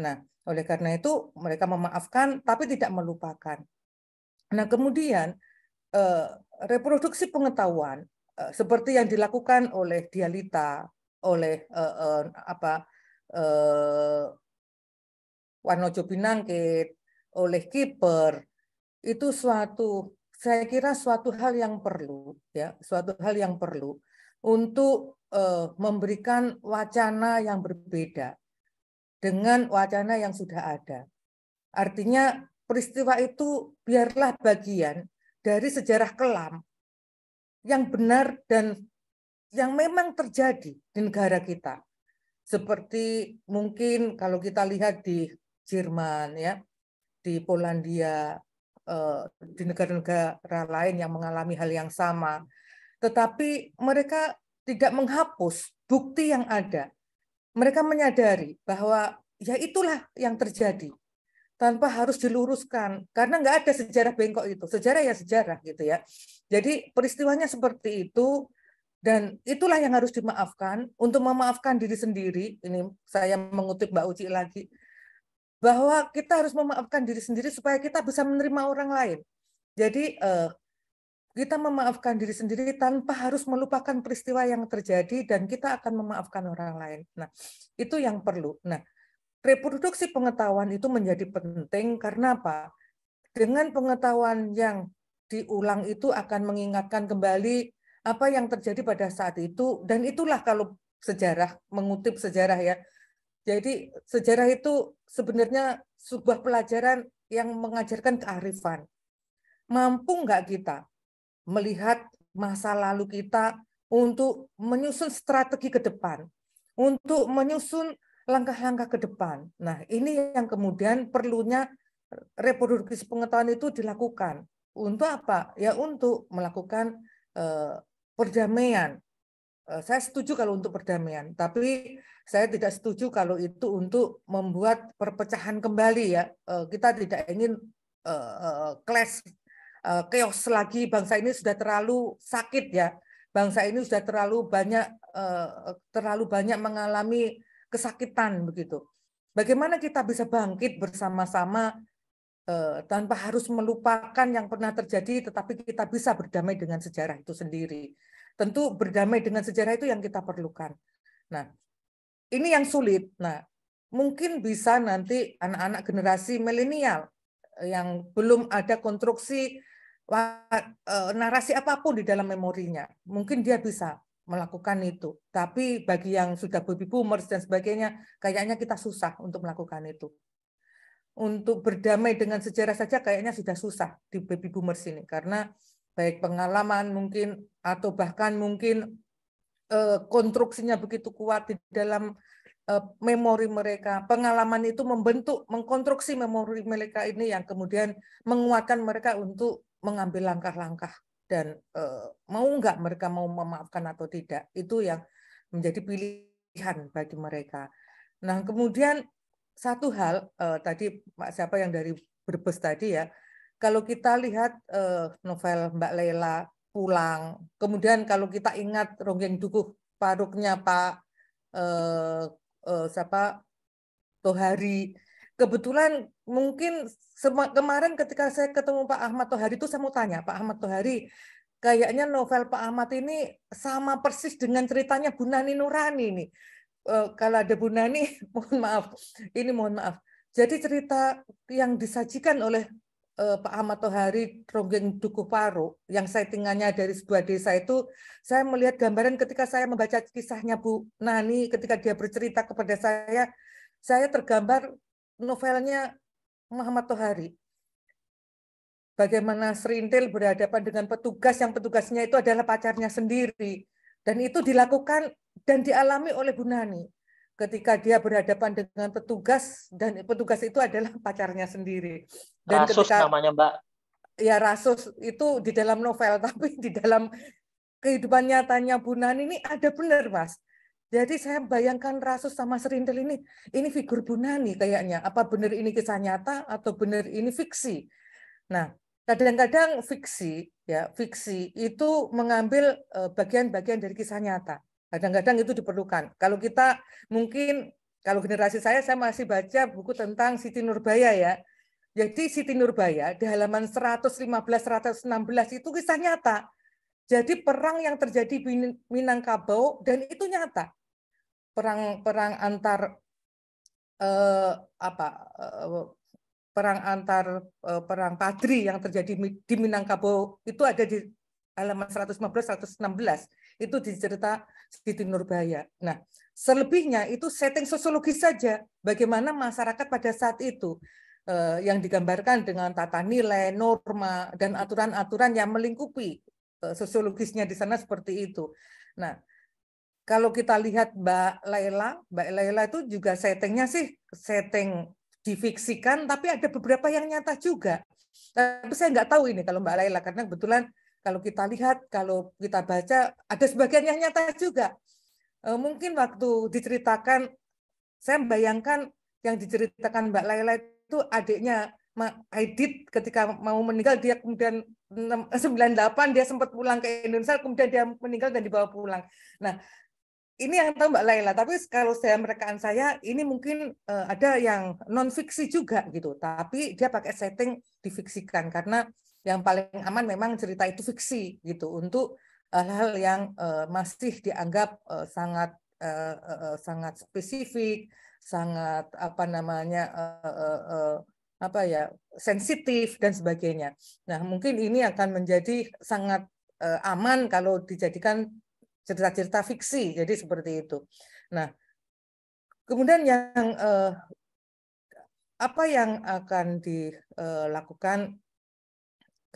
Nah, oleh karena itu mereka memaafkan, tapi tidak melupakan. Nah, kemudian eh, reproduksi pengetahuan eh, seperti yang dilakukan oleh Dialita, oleh eh, apa Wanojo Binangkit, oleh Kiper, itu suatu saya kira suatu hal yang perlu ya, suatu hal yang perlu untuk uh, memberikan wacana yang berbeda dengan wacana yang sudah ada. Artinya peristiwa itu biarlah bagian dari sejarah kelam yang benar dan yang memang terjadi di negara kita. Seperti mungkin kalau kita lihat di Jerman ya, di Polandia, Eh, di negara-negara lain yang mengalami hal yang sama. Tetapi mereka tidak menghapus bukti yang ada. Mereka menyadari bahwa ya itulah yang terjadi tanpa harus diluruskan karena nggak ada sejarah bengkok itu sejarah ya sejarah gitu ya jadi peristiwanya seperti itu dan itulah yang harus dimaafkan untuk memaafkan diri sendiri ini saya mengutip Mbak Uci lagi bahwa kita harus memaafkan diri sendiri supaya kita bisa menerima orang lain. Jadi eh, kita memaafkan diri sendiri tanpa harus melupakan peristiwa yang terjadi dan kita akan memaafkan orang lain. Nah, itu yang perlu. Nah, reproduksi pengetahuan itu menjadi penting karena apa? Dengan pengetahuan yang diulang itu akan mengingatkan kembali apa yang terjadi pada saat itu dan itulah kalau sejarah mengutip sejarah ya jadi sejarah itu sebenarnya sebuah pelajaran yang mengajarkan kearifan. Mampu nggak kita melihat masa lalu kita untuk menyusun strategi ke depan, untuk menyusun langkah-langkah ke depan. Nah, ini yang kemudian perlunya reproduksi pengetahuan itu dilakukan. Untuk apa? Ya untuk melakukan eh, perdamaian, Eh, saya setuju kalau untuk perdamaian, tapi saya tidak setuju kalau itu untuk membuat perpecahan kembali ya. Eh, kita tidak ingin eh, clash, chaos lagi. Bangsa ini sudah terlalu sakit ya. Bangsa ini sudah terlalu banyak terlalu banyak mengalami kesakitan begitu. Bagaimana kita bisa bangkit bersama-sama tanpa harus melupakan yang pernah terjadi, tetapi kita bisa berdamai dengan sejarah itu sendiri Tentu berdamai dengan sejarah itu yang kita perlukan. Nah, ini yang sulit. Nah, mungkin bisa nanti anak-anak generasi milenial yang belum ada konstruksi e, narasi apapun di dalam memorinya, mungkin dia bisa melakukan itu. Tapi bagi yang sudah baby boomers dan sebagainya, kayaknya kita susah untuk melakukan itu. Untuk berdamai dengan sejarah saja kayaknya sudah susah di baby boomers ini karena baik pengalaman mungkin atau bahkan mungkin eh, konstruksinya begitu kuat di dalam eh, memori mereka. Pengalaman itu membentuk, mengkonstruksi memori mereka ini yang kemudian menguatkan mereka untuk mengambil langkah-langkah dan eh, mau nggak mereka mau memaafkan atau tidak itu yang menjadi pilihan bagi mereka. Nah kemudian satu hal tadi siapa yang dari Brebes tadi ya kalau kita lihat eh, novel Mbak Lela pulang, kemudian kalau kita ingat Ronggeng Dukuh Paruknya Pak eh, eh, siapa Tohari. Kebetulan mungkin kemarin ketika saya ketemu Pak Ahmad Tohari itu saya mau tanya Pak Ahmad Tohari kayaknya novel Pak Ahmad ini sama persis dengan ceritanya Bu Nani Nurani ini. Eh, kalau ada Bu Nani, <laughs> mohon maaf. Ini mohon maaf. Jadi cerita yang disajikan oleh eh, Pak Ahmad Tohari Ronggeng Dukuh Paru yang saya settingannya dari sebuah desa itu saya melihat gambaran ketika saya membaca kisahnya Bu Nani ketika dia bercerita kepada saya saya tergambar novelnya Muhammad Tohari bagaimana serintil berhadapan dengan petugas yang petugasnya itu adalah pacarnya sendiri dan itu dilakukan dan dialami oleh Bu Nani ketika dia berhadapan dengan petugas dan petugas itu adalah <laughs> pacarnya sendiri. Dan rasus ketika, namanya Mbak. Ya rasus itu di dalam novel <laughs> tapi di dalam kehidupan nyatanya Bunan ini ada benar Mas. Jadi saya bayangkan Rasus sama Serintil ini, ini figur Bunani kayaknya. Apa benar ini kisah nyata atau benar ini fiksi? Nah, kadang-kadang fiksi, ya fiksi itu mengambil eh, bagian-bagian dari kisah nyata. Kadang-kadang itu diperlukan. Kalau kita mungkin kalau generasi saya saya masih baca buku tentang Siti Nurbaya ya. Jadi Siti Nurbaya di halaman 115 116 itu kisah nyata. Jadi perang yang terjadi di Minangkabau dan itu nyata. Perang perang antar eh, apa eh, perang antar eh, perang padri yang terjadi di Minangkabau itu ada di halaman 115 116 itu dicerita Siti Nurbaya. Nah, selebihnya itu setting sosiologis saja. Bagaimana masyarakat pada saat itu eh, yang digambarkan dengan tata nilai, norma, dan aturan-aturan yang melingkupi eh, sosiologisnya di sana seperti itu. Nah, kalau kita lihat Mbak Laila, Mbak Laila itu juga settingnya sih setting difiksikan, tapi ada beberapa yang nyata juga. Tapi saya nggak tahu ini kalau Mbak Laila, karena kebetulan kalau kita lihat, kalau kita baca, ada sebagian yang nyata juga. Eh, mungkin waktu diceritakan, saya membayangkan yang diceritakan Mbak Laila itu adiknya Aidit ketika mau meninggal dia kemudian 98 eh, dia sempat pulang ke Indonesia kemudian dia meninggal dan dibawa pulang. Nah, ini yang tahu Mbak Laila, tapi kalau saya merekaan saya ini mungkin eh, ada yang non fiksi juga gitu, tapi dia pakai setting difiksikan karena yang paling aman memang cerita itu fiksi gitu untuk eh, hal-hal yang uh, masih dianggap uh, sangat uh, uh, sangat spesifik, sangat apa namanya uh, uh, uh, apa ya sensitif dan sebagainya. Nah mungkin ini akan menjadi sangat uh, aman kalau dijadikan cerita-cerita fiksi, jadi seperti itu. Nah kemudian yang uh, apa yang akan dilakukan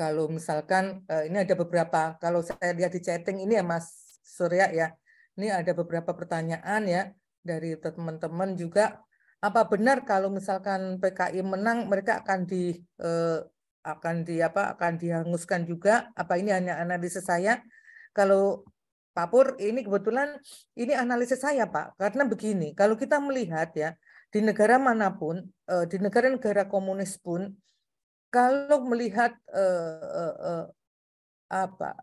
kalau misalkan eh, ini ada beberapa kalau saya lihat di chatting ini ya Mas Surya ya ini ada beberapa pertanyaan ya dari teman-teman juga apa benar kalau misalkan PKI menang mereka akan di eh, akan di apa akan dihanguskan juga apa ini hanya analisis saya kalau Pak Pur ini kebetulan ini analisis saya Pak karena begini kalau kita melihat ya di negara manapun eh, di negara-negara komunis pun kalau melihat uh, uh, uh, apa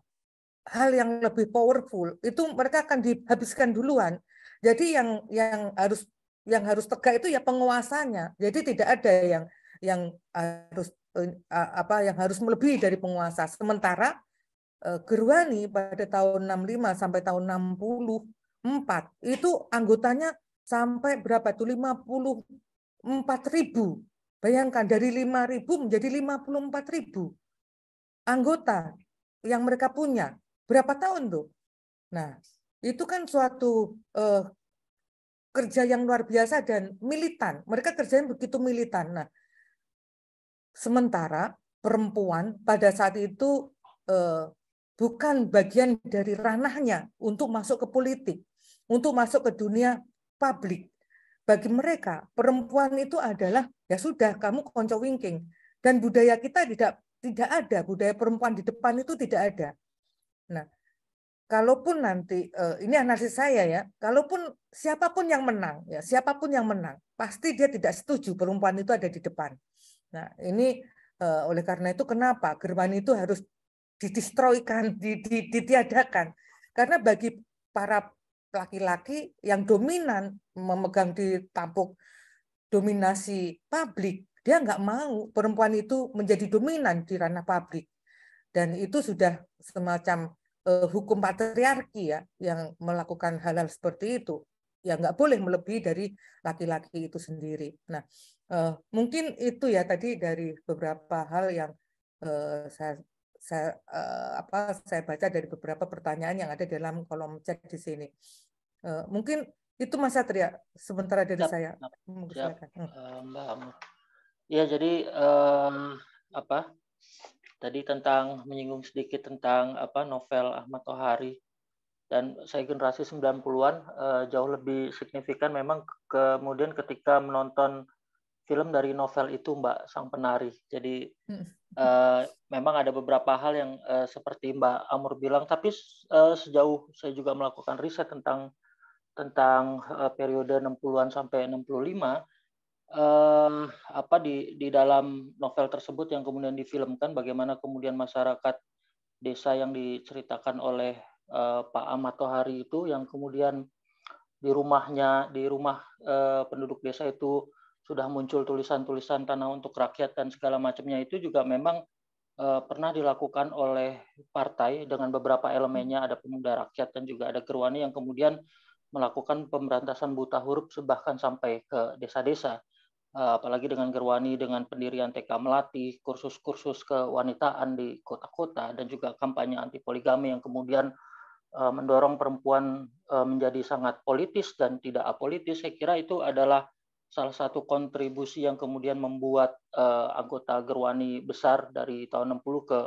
hal yang lebih powerful itu mereka akan dihabiskan duluan. Jadi yang yang harus yang harus tegak itu ya penguasanya. Jadi tidak ada yang yang harus uh, apa yang harus melebihi dari penguasa. Sementara uh, Gerwani pada tahun 65 sampai tahun 64 itu anggotanya sampai berapa tuh 54 ribu Bayangkan dari 5.000 menjadi 54.000 anggota yang mereka punya. Berapa tahun tuh? Nah, itu kan suatu eh, kerja yang luar biasa dan militan. Mereka kerjanya begitu militan. Nah, sementara perempuan pada saat itu eh, bukan bagian dari ranahnya untuk masuk ke politik, untuk masuk ke dunia publik bagi mereka perempuan itu adalah ya sudah kamu konco wingking dan budaya kita tidak tidak ada budaya perempuan di depan itu tidak ada. Nah, kalaupun nanti eh, ini analisis saya ya, kalaupun siapapun yang menang ya, siapapun yang menang, pasti dia tidak setuju perempuan itu ada di depan. Nah, ini eh, oleh karena itu kenapa Germany itu harus didestroykan, ditiadakan. Karena bagi para laki-laki yang dominan memegang di tampuk dominasi publik, dia nggak mau perempuan itu menjadi dominan di ranah publik. Dan itu sudah semacam uh, hukum patriarki ya yang melakukan hal-hal seperti itu. Ya nggak boleh melebihi dari laki-laki itu sendiri. Nah, uh, mungkin itu ya tadi dari beberapa hal yang uh, saya saya uh, apa saya baca dari beberapa pertanyaan yang ada dalam kolom chat di sini. Uh, mungkin itu Mas Satria sementara dari siap, saya. Siap, Hmm. hmm. Eh, Mbak Ya jadi um, apa tadi tentang menyinggung sedikit tentang apa novel Ahmad Tohari dan saya generasi 90-an uh, jauh lebih signifikan memang kemudian ketika menonton film dari novel itu Mbak Sang Penari. Jadi uh, memang ada beberapa hal yang uh, seperti Mbak Amur bilang, tapi uh, sejauh saya juga melakukan riset tentang tentang uh, periode 60-an sampai 65 uh, apa di di dalam novel tersebut yang kemudian difilmkan bagaimana kemudian masyarakat desa yang diceritakan oleh uh, Pak Ahmad Tohari itu yang kemudian di rumahnya di rumah uh, penduduk desa itu sudah muncul tulisan-tulisan tanah untuk rakyat dan segala macamnya itu juga memang eh, pernah dilakukan oleh partai dengan beberapa elemennya hmm. ada pemuda rakyat dan juga ada gerwani yang kemudian melakukan pemberantasan buta huruf bahkan sampai ke desa-desa eh, apalagi dengan Gerwani, dengan pendirian TK Melati, kursus-kursus kewanitaan di kota-kota, dan juga kampanye anti poligami yang kemudian eh, mendorong perempuan menjadi sangat politis dan tidak apolitis, saya kira itu adalah salah satu kontribusi yang kemudian membuat uh, anggota Gerwani besar dari tahun 60 ke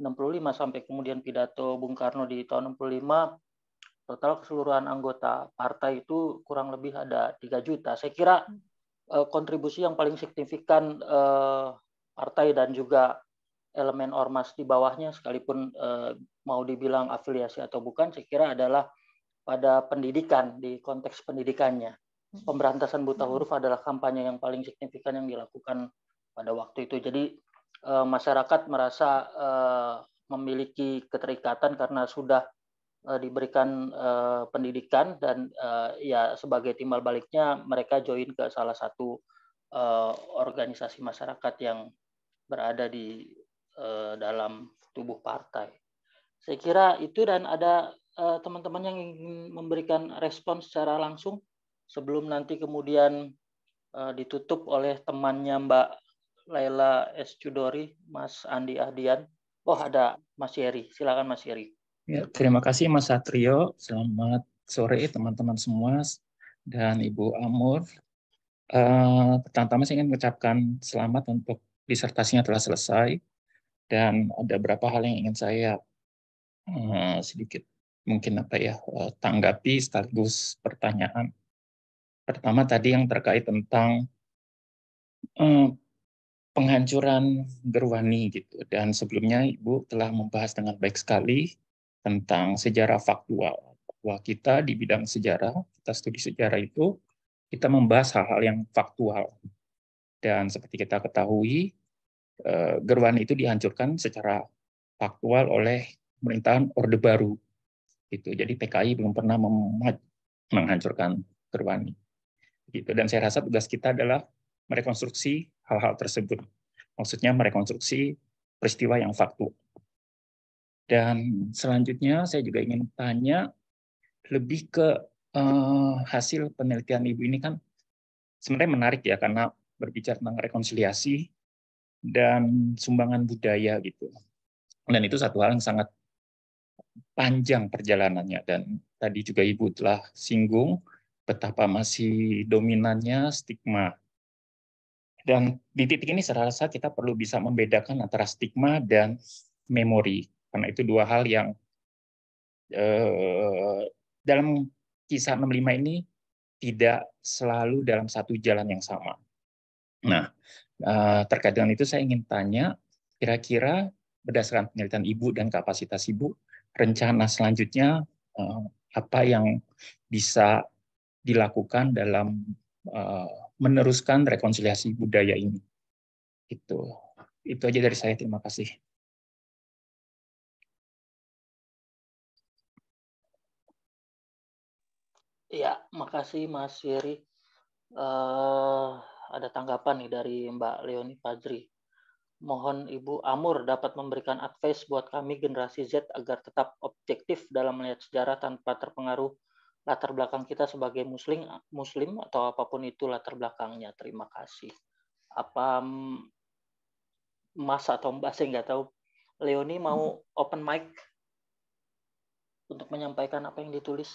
65 sampai kemudian pidato Bung Karno di tahun 65 total keseluruhan anggota partai itu kurang lebih ada 3 juta. Saya kira uh, kontribusi yang paling signifikan uh, partai dan juga elemen ormas di bawahnya sekalipun uh, mau dibilang afiliasi atau bukan saya kira adalah pada pendidikan di konteks pendidikannya Hmm. pemberantasan buta hmm. huruf adalah kampanye yang paling signifikan yang dilakukan pada waktu itu. Jadi uh, masyarakat merasa uh, memiliki keterikatan karena sudah uh, diberikan uh, pendidikan dan uh, ya sebagai timbal baliknya mereka join ke salah satu uh, organisasi masyarakat yang berada di uh, dalam tubuh partai. Saya kira itu dan ada teman-teman uh, yang ingin memberikan respon secara langsung sebelum nanti kemudian uh, ditutup oleh temannya Mbak Laila S. Cudori, Mas Andi Ahdian. Oh, ada Mas Yeri. Silakan Mas Yeri. Ya, terima kasih Mas Satrio. Selamat sore teman-teman semua dan Ibu Amur. Uh, eh, pertama saya ingin mengucapkan selamat untuk disertasinya telah selesai dan ada beberapa hal yang ingin saya uh, sedikit mungkin apa ya tanggapi sekaligus pertanyaan pertama tadi yang terkait tentang eh, penghancuran Gerwani gitu dan sebelumnya Ibu telah membahas dengan baik sekali tentang sejarah faktual bahwa kita di bidang sejarah kita studi sejarah itu kita membahas hal-hal yang faktual dan seperti kita ketahui eh, Gerwani itu dihancurkan secara faktual oleh pemerintahan Orde Baru gitu jadi PKI belum pernah menghancurkan Gerwani gitu dan saya rasa tugas kita adalah merekonstruksi hal-hal tersebut maksudnya merekonstruksi peristiwa yang faktual dan selanjutnya saya juga ingin tanya lebih ke uh, hasil penelitian ibu ini kan sebenarnya menarik ya karena berbicara tentang rekonsiliasi dan sumbangan budaya gitu dan itu satu hal yang sangat panjang perjalanannya dan tadi juga ibu telah singgung betapa masih dominannya stigma. Dan di titik ini saya rasa kita perlu bisa membedakan antara stigma dan memori. Karena itu dua hal yang eh, dalam kisah 65 ini tidak selalu dalam satu jalan yang sama. Nah, eh, terkait dengan itu saya ingin tanya, kira-kira berdasarkan penelitian ibu dan kapasitas ibu, rencana selanjutnya eh, apa yang bisa dilakukan dalam uh, meneruskan rekonsiliasi budaya ini. Itu itu aja dari saya. Terima kasih. Ya, makasih Mas Yeri. Uh, ada tanggapan nih dari Mbak Leoni Fajri. Mohon Ibu Amur dapat memberikan advice buat kami generasi Z agar tetap objektif dalam melihat sejarah tanpa terpengaruh latar belakang kita sebagai muslim muslim atau apapun itu latar belakangnya terima kasih apa mas atau mbak saya nggak tahu Leoni mau hmm. open mic untuk menyampaikan apa yang ditulis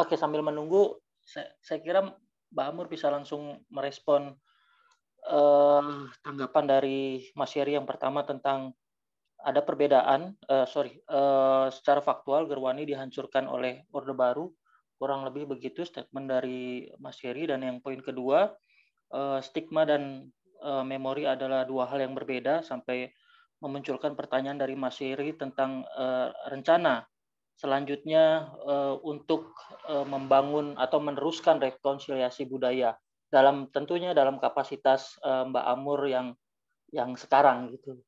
oke sambil menunggu saya, saya kira mbak Amur bisa langsung merespon uh, tanggapan dari Mas Yeri yang pertama tentang ada perbedaan, uh, sorry, uh, secara faktual Gerwani dihancurkan oleh Orde Baru, kurang lebih begitu statement dari Mas Heri. Dan yang poin kedua, uh, stigma dan uh, memori adalah dua hal yang berbeda sampai memunculkan pertanyaan dari Mas Heri tentang uh, rencana selanjutnya uh, untuk uh, membangun atau meneruskan rekonsiliasi budaya dalam tentunya dalam kapasitas uh, Mbak Amur yang yang sekarang gitu.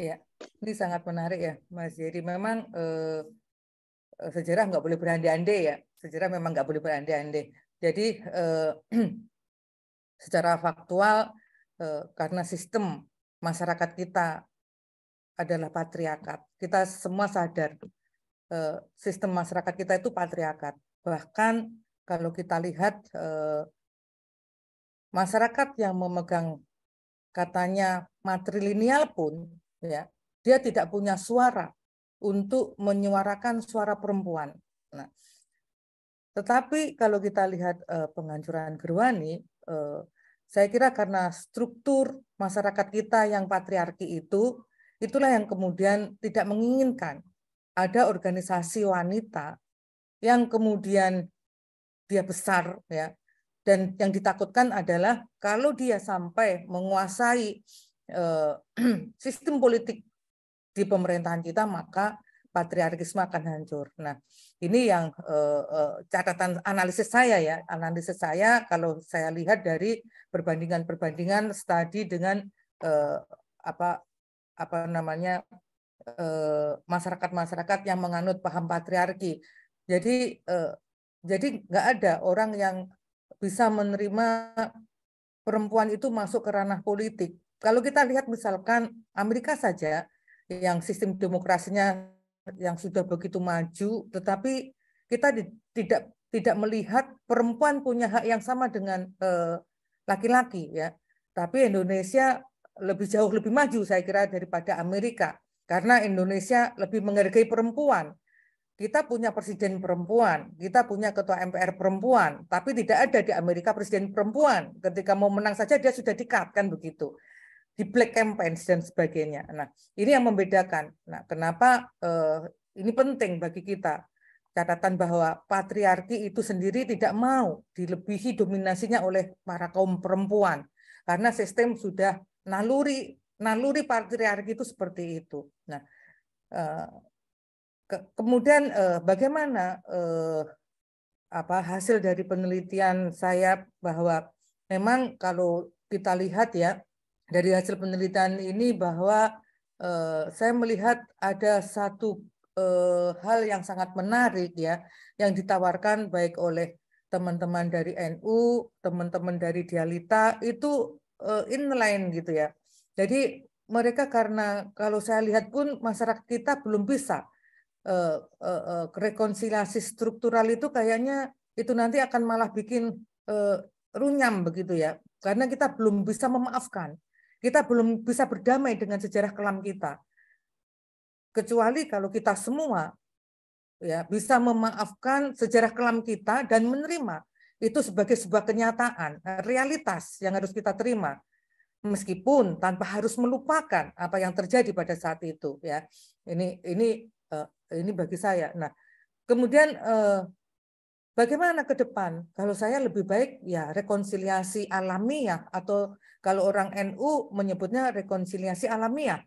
Iya, ini sangat menarik ya, Mas. Jadi memang eh, eh, sejarah nggak boleh berandai-andai ya. Sejarah memang nggak boleh berandai-andai. Jadi eh, secara faktual eh, karena sistem masyarakat kita adalah patriarkat. Kita semua sadar eh, sistem masyarakat kita itu patriarkat. Bahkan kalau kita lihat eh, masyarakat yang memegang katanya matrilineal pun ya dia tidak punya suara untuk menyuarakan suara perempuan. Nah, tetapi kalau kita lihat eh, penghancuran Gerwani, eh, saya kira karena struktur masyarakat kita yang patriarki itu, itulah yang kemudian tidak menginginkan ada organisasi wanita yang kemudian dia besar ya dan yang ditakutkan adalah kalau dia sampai menguasai Eh, <clears throat> sistem politik di pemerintahan kita maka patriarkisme akan hancur. Nah, ini yang eh, eh, catatan analisis saya ya, analisis saya kalau saya lihat dari perbandingan-perbandingan studi dengan apa apa namanya masyarakat-masyarakat yang menganut paham patriarki. Jadi jadi nggak ada orang yang bisa menerima perempuan itu masuk ke ranah politik kalau kita lihat misalkan Amerika saja yang sistem demokrasinya yang sudah begitu maju, tetapi kita di, tidak tidak melihat perempuan punya hak yang sama dengan eh, laki-laki eh, ya. Tapi Indonesia lebih jauh lebih maju saya kira daripada Amerika karena Indonesia lebih menghargai perempuan. Kita punya presiden perempuan, kita punya ketua MPR perempuan, tapi tidak ada di Amerika presiden perempuan. Ketika mau menang saja dia sudah dikatkan begitu di black campaigns dan sebagainya. Nah, ini yang membedakan. Nah, kenapa eh, ini penting bagi kita catatan bahwa patriarki itu sendiri tidak mau dilebihi dominasinya oleh para kaum perempuan karena sistem sudah naluri naluri patriarki itu seperti itu. Nah, eh, ke, kemudian eh, bagaimana eh, apa hasil dari penelitian saya bahwa memang kalau kita lihat ya dari hasil penelitian ini bahwa eh, saya melihat ada satu eh, hal yang sangat menarik ya yang ditawarkan baik oleh teman-teman dari NU, teman-teman dari Dialita itu eh, inline gitu ya. Jadi mereka karena kalau saya lihat pun masyarakat kita belum bisa eh, eh, eh rekonsiliasi struktural itu kayaknya itu nanti akan malah bikin eh, runyam begitu ya karena kita belum bisa memaafkan kita belum bisa berdamai dengan sejarah kelam kita. Kecuali kalau kita semua ya bisa memaafkan sejarah kelam kita dan menerima itu sebagai sebuah kenyataan, realitas yang harus kita terima meskipun tanpa harus melupakan apa yang terjadi pada saat itu ya. Ini ini eh, ini bagi saya. Nah, kemudian eh, Bagaimana ke depan? Kalau saya lebih baik ya rekonsiliasi alamiah atau kalau orang NU menyebutnya rekonsiliasi alamiah.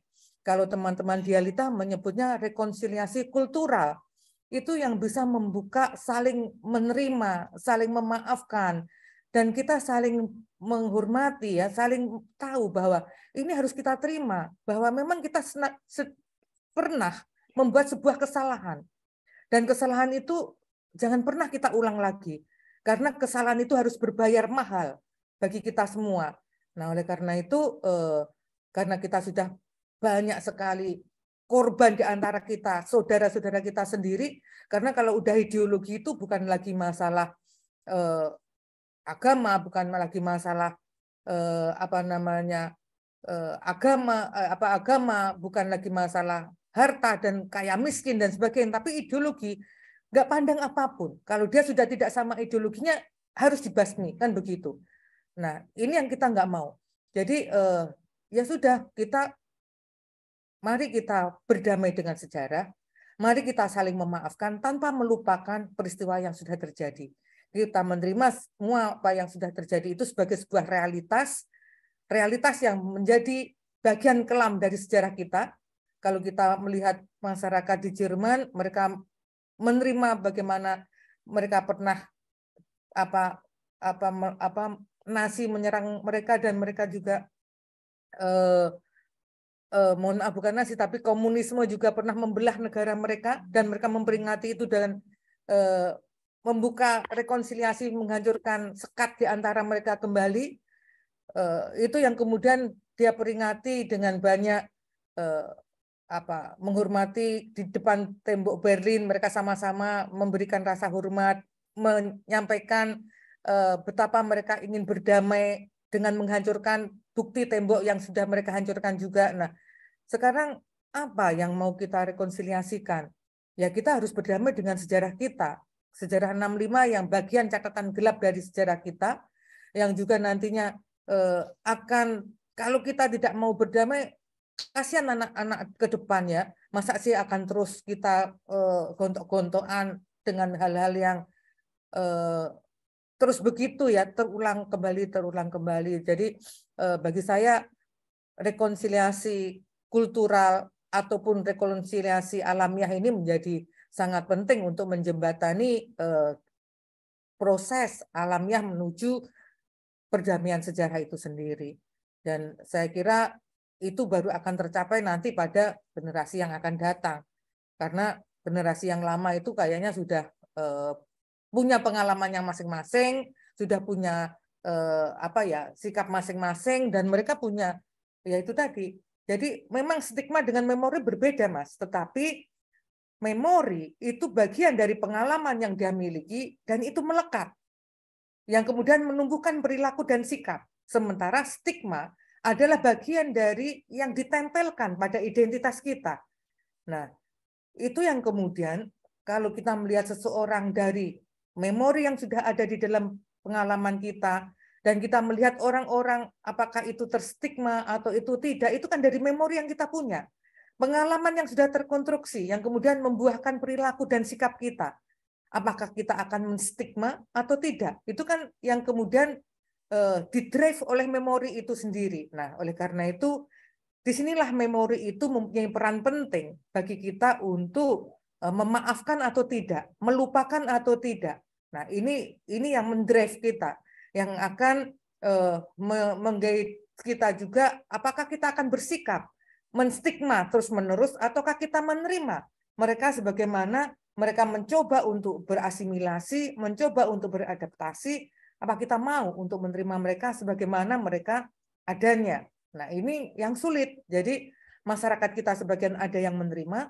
Kalau teman-teman dialita menyebutnya rekonsiliasi kultural. Itu yang bisa membuka saling menerima, saling memaafkan dan kita saling menghormati ya, saling tahu bahwa ini harus kita terima bahwa memang kita pernah membuat sebuah kesalahan. Dan kesalahan itu Jangan pernah kita ulang lagi. Karena kesalahan itu harus berbayar mahal bagi kita semua. Nah, oleh karena itu, eh, karena kita sudah banyak sekali korban di antara kita, saudara-saudara kita sendiri, karena kalau udah ideologi itu bukan lagi masalah eh, agama, bukan lagi masalah eh, apa namanya eh, agama eh, apa agama bukan lagi masalah harta dan kaya miskin dan sebagainya tapi ideologi nggak pandang apapun. Kalau dia sudah tidak sama ideologinya harus dibasmi kan begitu. Nah ini yang kita nggak mau. Jadi eh, ya sudah kita mari kita berdamai dengan sejarah. Mari kita saling memaafkan tanpa melupakan peristiwa yang sudah terjadi. Kita menerima semua apa yang sudah terjadi itu sebagai sebuah realitas, realitas yang menjadi bagian kelam dari sejarah kita. Kalau kita melihat masyarakat di Jerman, mereka menerima bagaimana mereka pernah apa apa apa nasi menyerang mereka dan mereka juga eh, eh, mohon maaf bukan nasi tapi komunisme juga pernah membelah negara mereka dan mereka memperingati itu dan eh, membuka rekonsiliasi menghancurkan sekat di antara mereka kembali eh, itu yang kemudian dia peringati dengan banyak eh, apa menghormati di depan tembok Berlin mereka sama-sama memberikan rasa hormat menyampaikan uh, betapa mereka ingin berdamai dengan menghancurkan bukti tembok yang sudah mereka hancurkan juga. Nah, sekarang apa yang mau kita rekonsiliasikan? Ya kita harus berdamai dengan sejarah kita. Sejarah 65 yang bagian catatan gelap dari sejarah kita yang juga nantinya uh, akan kalau kita tidak mau berdamai kasihan anak-anak ke depan ya. Masa sih akan terus kita uh, gontok-gontokan dengan hal-hal yang uh, terus begitu ya, terulang kembali, terulang kembali. Jadi uh, bagi saya rekonsiliasi kultural ataupun rekonsiliasi alamiah ini menjadi sangat penting untuk menjembatani uh, proses alamiah menuju perdamaian sejarah itu sendiri. Dan saya kira itu baru akan tercapai nanti pada generasi yang akan datang. Karena generasi yang lama itu kayaknya sudah eh, punya pengalaman yang masing-masing, sudah punya eh, apa ya sikap masing-masing dan mereka punya ya itu tadi. Jadi memang stigma dengan memori berbeda, Mas. Tetapi memori itu bagian dari pengalaman yang dia miliki dan itu melekat. Yang kemudian menumbuhkan perilaku dan sikap. Sementara stigma adalah bagian dari yang ditempelkan pada identitas kita. Nah, itu yang kemudian kalau kita melihat seseorang dari memori yang sudah ada di dalam pengalaman kita dan kita melihat orang-orang apakah itu terstigma atau itu tidak, itu kan dari memori yang kita punya. Pengalaman yang sudah terkonstruksi yang kemudian membuahkan perilaku dan sikap kita apakah kita akan menstigma atau tidak. Itu kan yang kemudian Eh, didrive oleh memori itu sendiri. Nah, oleh karena itu disinilah memori itu mempunyai peran penting bagi kita untuk eh, memaafkan atau tidak, melupakan atau tidak. Nah, ini ini yang mendrive kita, yang akan eh, menggait kita juga apakah kita akan bersikap menstigma terus-menerus ataukah kita menerima mereka sebagaimana mereka mencoba untuk berasimilasi, mencoba untuk beradaptasi, apa kita mau untuk menerima mereka sebagaimana mereka adanya? Nah, ini yang sulit. Jadi masyarakat kita sebagian ada yang menerima,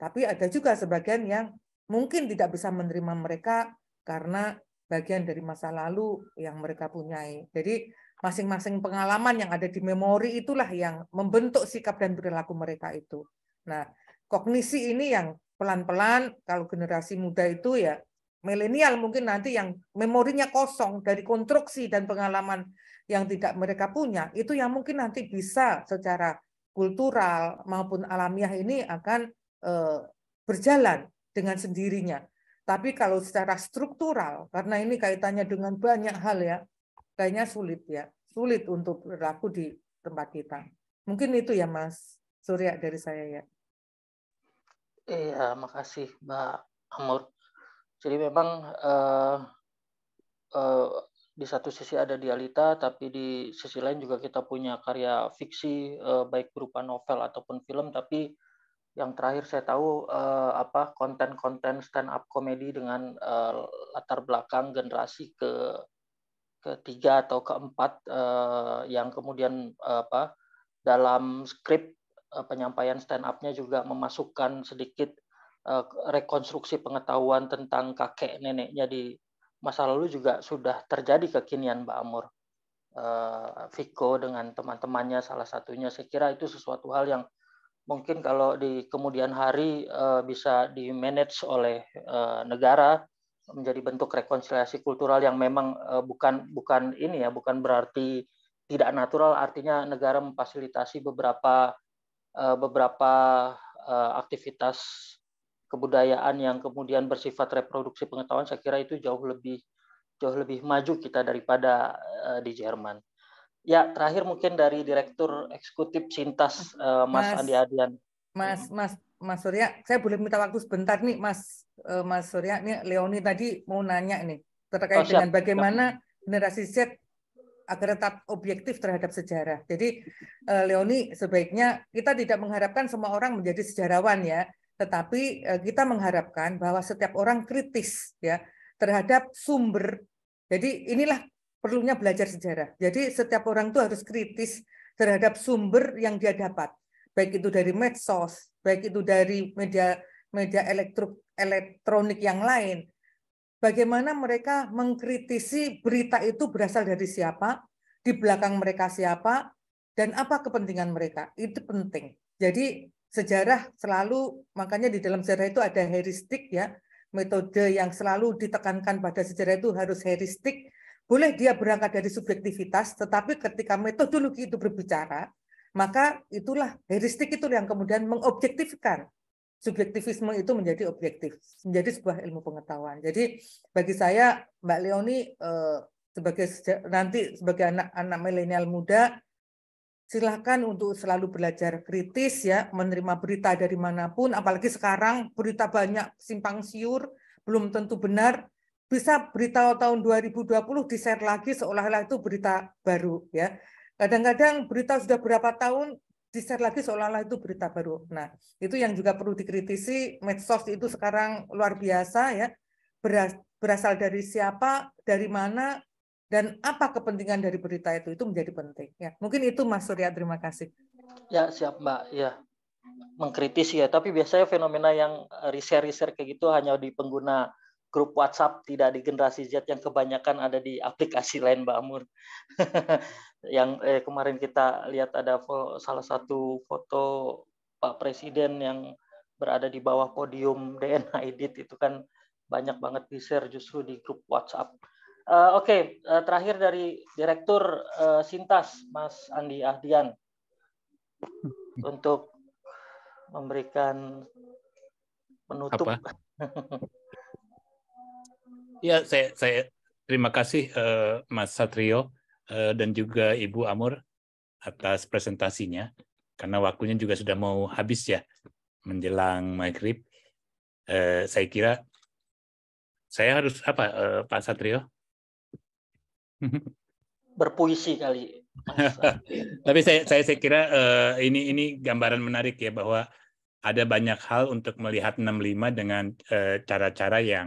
tapi ada juga sebagian yang mungkin tidak bisa menerima mereka karena bagian dari masa lalu yang mereka punyai. Jadi masing-masing pengalaman yang ada di memori itulah yang membentuk sikap dan perilaku mereka itu. Nah, kognisi ini yang pelan-pelan kalau generasi muda itu ya milenial mungkin nanti yang memorinya kosong dari konstruksi dan pengalaman yang tidak mereka punya, itu yang mungkin nanti bisa secara kultural maupun alamiah ini akan eh, berjalan dengan sendirinya. Tapi kalau secara struktural, karena ini kaitannya dengan banyak hal ya, kayaknya sulit ya, sulit untuk berlaku di tempat kita. Mungkin itu ya Mas Surya dari saya ya. Iya, makasih Mbak Amur. Jadi memang uh, uh, di satu sisi ada dialita, tapi di sisi lain juga kita punya karya fiksi uh, baik berupa novel ataupun film. Tapi yang terakhir saya tahu uh, apa konten-konten stand up komedi dengan uh, latar belakang generasi ke ketiga atau keempat uh, yang kemudian uh, apa dalam skrip uh, penyampaian stand up-nya juga memasukkan sedikit Eh, rekonstruksi pengetahuan tentang kakek neneknya di masa lalu juga sudah terjadi kekinian Mbak Amur. Eh, Viko dengan teman-temannya salah satunya saya kira itu sesuatu hal yang mungkin kalau di kemudian hari eh, bisa di manage oleh negara menjadi bentuk rekonsiliasi kultural yang memang bukan bukan ini ya bukan berarti tidak natural artinya negara memfasilitasi beberapa beberapa aktivitas kebudayaan yang kemudian bersifat reproduksi pengetahuan saya kira itu jauh lebih jauh lebih maju kita daripada eh, di Jerman. Ya, terakhir mungkin dari direktur eksekutif Sintas eh, Mas, Mas Andi Adian. Mas mm-hmm. Mas Mas Surya, saya boleh minta waktu sebentar nih Mas eh, Mas Surya nih Leoni tadi mau nanya nih terkait oh, dengan bagaimana generasi Z agar tetap objektif terhadap sejarah. Jadi Leoni sebaiknya kita tidak mengharapkan semua orang menjadi sejarawan ya, tetapi eh, kita mengharapkan bahwa setiap orang kritis ya terhadap sumber. Jadi inilah perlunya belajar sejarah. Jadi setiap orang itu harus kritis terhadap sumber yang dia dapat, baik itu dari medsos, baik itu dari media media elektro, elektronik yang lain. Bagaimana mereka mengkritisi berita itu berasal dari siapa, di belakang mereka siapa, dan apa kepentingan mereka. Itu penting. Jadi sejarah selalu makanya di dalam sejarah itu ada heuristik ya metode yang selalu ditekankan pada sejarah itu harus heuristik boleh dia berangkat dari subjektivitas tetapi ketika metodologi itu berbicara maka itulah heuristik itu yang kemudian mengobjektifkan subjektivisme itu menjadi objektif menjadi sebuah ilmu pengetahuan jadi bagi saya Mbak Leoni eh, sebagai nanti sebagai anak-anak milenial muda silahkan untuk selalu belajar kritis ya, menerima berita dari manapun, apalagi sekarang berita banyak simpang siur, belum tentu benar, bisa berita tahun 2020 di-share lagi seolah-olah itu berita baru ya. Kadang-kadang berita sudah berapa tahun di-share lagi seolah-olah itu berita baru. Nah, itu yang juga perlu dikritisi medsos itu sekarang luar biasa ya. berasal dari siapa, dari mana, dan apa kepentingan dari berita itu itu menjadi penting ya mungkin itu Mas Surya terima kasih ya siap Mbak ya mengkritisi ya tapi biasanya fenomena yang eh, riset-riset kayak gitu hanya di pengguna grup WhatsApp tidak di generasi Z yang kebanyakan ada di aplikasi lain Mbak Amur <laughs> yang eh, kemarin kita lihat ada salah satu foto Pak Presiden yang berada di bawah podium DNA Edit itu kan banyak banget di share justru di grup WhatsApp Eh, oke, okay. uh, eh, terakhir dari Direktur uh, Sintas, Mas Andi Ahdian, untuk memberikan penutup. Apa? <laughs> ya, saya, saya terima kasih uh, Mas Satrio uh, dan juga Ibu Amur atas presentasinya, karena waktunya juga sudah mau habis ya, menjelang maghrib. Uh, saya kira saya harus apa uh, Pak Satrio? berpuisi kali. <laughs> Tapi saya, saya saya kira uh, ini ini gambaran menarik ya bahwa ada banyak hal untuk melihat 65 dengan eh, cara-cara uh, yang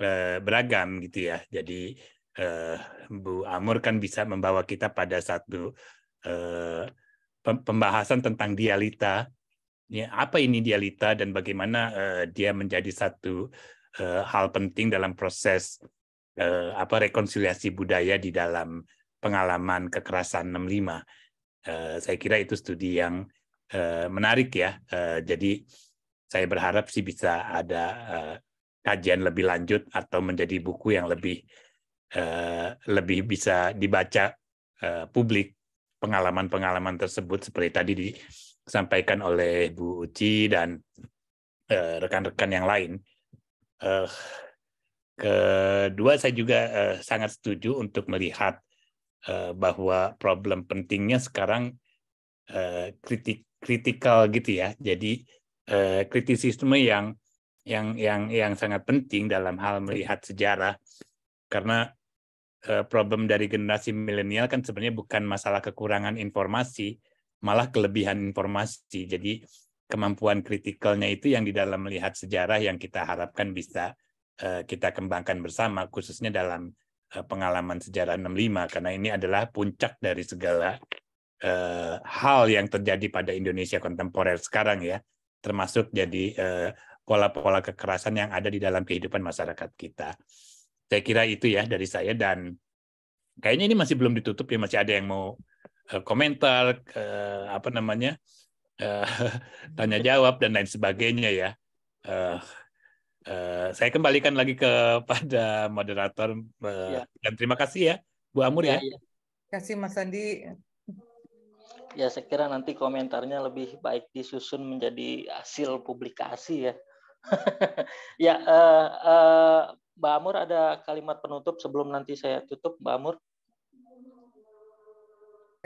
uh, beragam gitu ya. Jadi uh, Bu Amur kan bisa membawa kita pada satu uh, pembahasan tentang dialita. Ya, apa ini dialita dan bagaimana uh, dia menjadi satu uh, hal penting dalam proses eh, apa rekonsiliasi budaya di dalam pengalaman kekerasan 65. Eh, saya kira itu studi yang eh, menarik ya. Eh, jadi saya berharap sih bisa ada eh, kajian lebih lanjut atau menjadi buku yang lebih eh, lebih bisa dibaca eh, publik pengalaman-pengalaman tersebut seperti tadi disampaikan oleh Bu Uci dan eh, rekan-rekan eh, yang lain. Eh, Kedua, saya juga uh, sangat setuju untuk melihat uh, bahwa problem pentingnya sekarang uh, kritik kritikal gitu ya. Jadi uh, kritisisme yang yang yang yang sangat penting dalam hal melihat sejarah karena uh, problem dari generasi milenial kan sebenarnya bukan masalah kekurangan informasi malah kelebihan informasi jadi kemampuan kritikalnya itu yang di dalam melihat sejarah yang kita harapkan bisa Eh, kita kembangkan bersama khususnya dalam eh, pengalaman sejarah 65 karena ini adalah puncak dari segala eh, hal yang terjadi pada Indonesia kontemporer sekarang ya termasuk jadi pola-pola kekerasan yang ada di dalam kehidupan masyarakat kita. Saya kira itu ya dari saya dan kayaknya ini masih belum ditutup ya masih ada yang mau komentar apa namanya <laughs> tanya jawab dan lain sebagainya ya. Uh, saya kembalikan lagi kepada moderator uh, ya. dan terima kasih ya Bu Amur iya, ya. ya. ya. Kasih Mas Andi. Ya saya kira nanti komentarnya lebih baik disusun menjadi hasil publikasi ya. <laughs> ya uh, uh, Mbak Amur ada kalimat penutup sebelum nanti saya tutup Mbak Amur.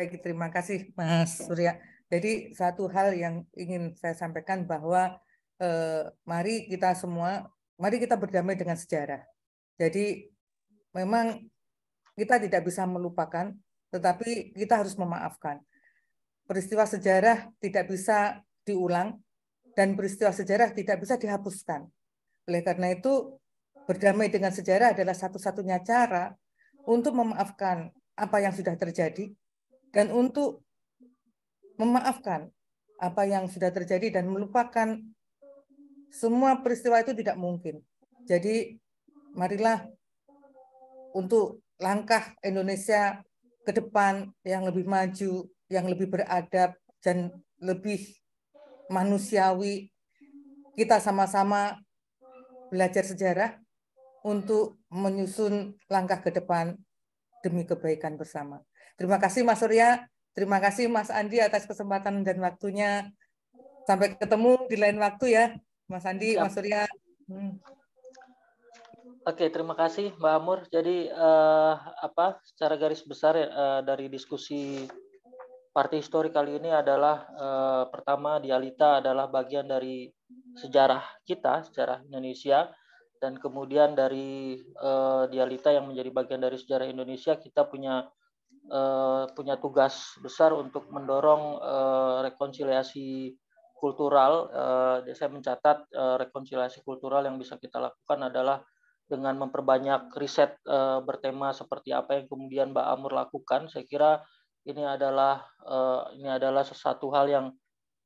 Baik terima kasih Mas Surya. Jadi satu hal yang ingin saya sampaikan bahwa Eh, mari kita semua, mari kita berdamai dengan sejarah. Jadi memang kita tidak bisa melupakan, tetapi kita harus memaafkan. Peristiwa sejarah tidak bisa diulang dan peristiwa sejarah tidak bisa dihapuskan. Oleh karena itu, berdamai dengan sejarah adalah satu-satunya cara untuk memaafkan apa yang sudah terjadi dan untuk memaafkan apa yang sudah terjadi dan melupakan semua peristiwa itu tidak mungkin. Jadi marilah untuk langkah Indonesia ke depan yang lebih maju, yang lebih beradab dan lebih manusiawi. Kita sama-sama belajar sejarah untuk menyusun langkah ke depan demi kebaikan bersama. Terima kasih Mas Surya, terima kasih Mas Andi atas kesempatan dan waktunya. Sampai ketemu di lain waktu ya. Mas Andi, Siap. Mas Surya. Hmm. Oke, terima kasih Mbak Amur. Jadi uh, apa secara garis besar uh, dari diskusi partai histori kali ini adalah uh, pertama Dialita adalah bagian dari sejarah kita, sejarah Indonesia dan kemudian dari uh, Dialita yang menjadi bagian dari sejarah Indonesia kita punya uh, punya tugas besar untuk mendorong rekonsiliasi kultural, uh, saya mencatat uh, rekonsiliasi kultural yang bisa kita lakukan adalah dengan memperbanyak riset uh, bertema seperti apa yang kemudian Mbak Amur lakukan. Saya kira ini adalah uh, ini adalah sesuatu hal yang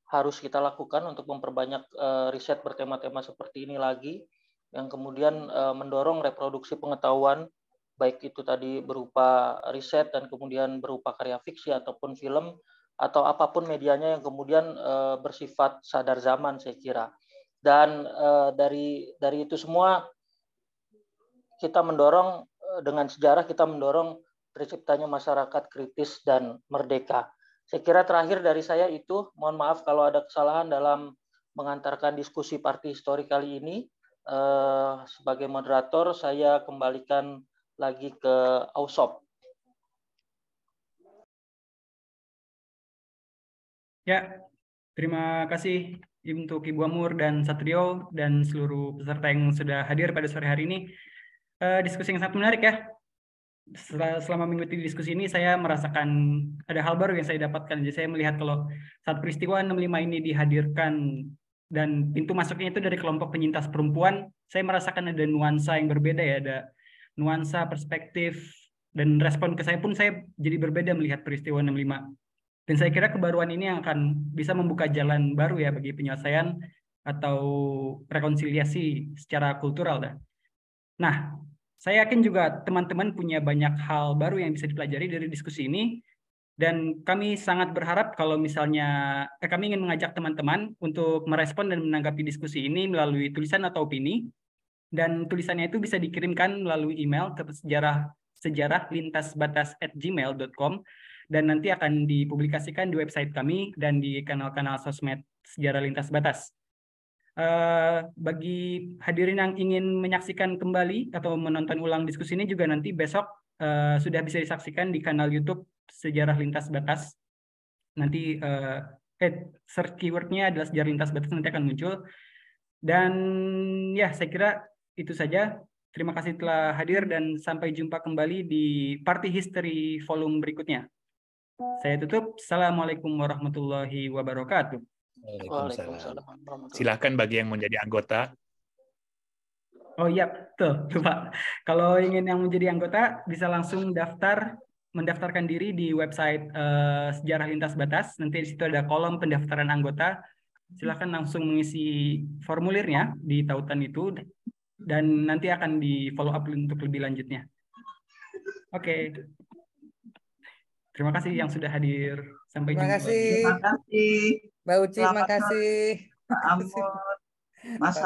harus kita lakukan untuk memperbanyak uh, riset bertema-tema seperti ini lagi, yang kemudian uh, mendorong reproduksi pengetahuan baik itu tadi berupa riset dan kemudian berupa karya fiksi ataupun film atau apapun medianya yang kemudian e, bersifat sadar zaman saya kira. Dan e, dari dari itu semua kita mendorong eh, dengan sejarah kita mendorong terciptanya masyarakat kritis dan merdeka. Saya kira terakhir dari saya itu, mohon maaf kalau ada kesalahan dalam mengantarkan diskusi parti histori kali ini. e, sebagai moderator, saya kembalikan lagi ke Ausop. Ya, terima kasih untuk Ibu Amur dan Satrio dan seluruh peserta yang sudah hadir pada sore hari ini. Uh, diskusi yang sangat menarik ya. Selama mengikuti diskusi ini saya merasakan ada hal baru yang saya dapatkan. Jadi saya melihat kalau saat peristiwa 65 ini dihadirkan dan pintu masuknya itu dari kelompok penyintas perempuan, saya merasakan ada nuansa yang berbeda ya, ada nuansa perspektif dan respon ke saya pun saya jadi berbeda melihat peristiwa 65. Dan saya kira kebaruan ini yang akan bisa membuka jalan baru ya bagi penyelesaian atau rekonsiliasi secara kultural. Dah. Nah, saya yakin juga teman-teman punya banyak hal baru yang bisa dipelajari dari diskusi ini. Dan kami sangat berharap kalau misalnya eh, kami ingin mengajak teman-teman untuk merespon dan menanggapi diskusi ini melalui tulisan atau opini. Dan tulisannya itu bisa dikirimkan melalui email ke sejarah sejarah lintas batas at gmail.com dan nanti akan dipublikasikan di website kami dan di kanal-kanal sosmed Sejarah Lintas Batas. Uh, bagi hadirin yang ingin menyaksikan kembali atau menonton ulang diskusi ini juga nanti besok uh, sudah bisa disaksikan di kanal YouTube Sejarah Lintas Batas. Nanti uh, eh, search keywordnya adalah Sejarah Lintas Batas nanti akan muncul. Dan ya saya kira itu saja. Terima kasih telah hadir dan sampai jumpa kembali di Party History Volume berikutnya. Saya tutup. Assalamualaikum warahmatullahi wabarakatuh. Silahkan bagi yang menjadi anggota. Oh iya, tuh tuh Pak. Kalau ingin yang menjadi anggota, bisa langsung daftar mendaftarkan diri di website uh, Sejarah Lintas Batas. Nanti di situ ada kolom pendaftaran anggota. Silahkan langsung mengisi formulirnya di tautan itu dan nanti akan di follow up untuk lebih lanjutnya. Oke. Okay. Terima kasih yang sudah hadir. Sampai terima jumpa. Kasih. Terima kasih. Mbak Uci, terima kasih. <laughs> Ampun. Amor.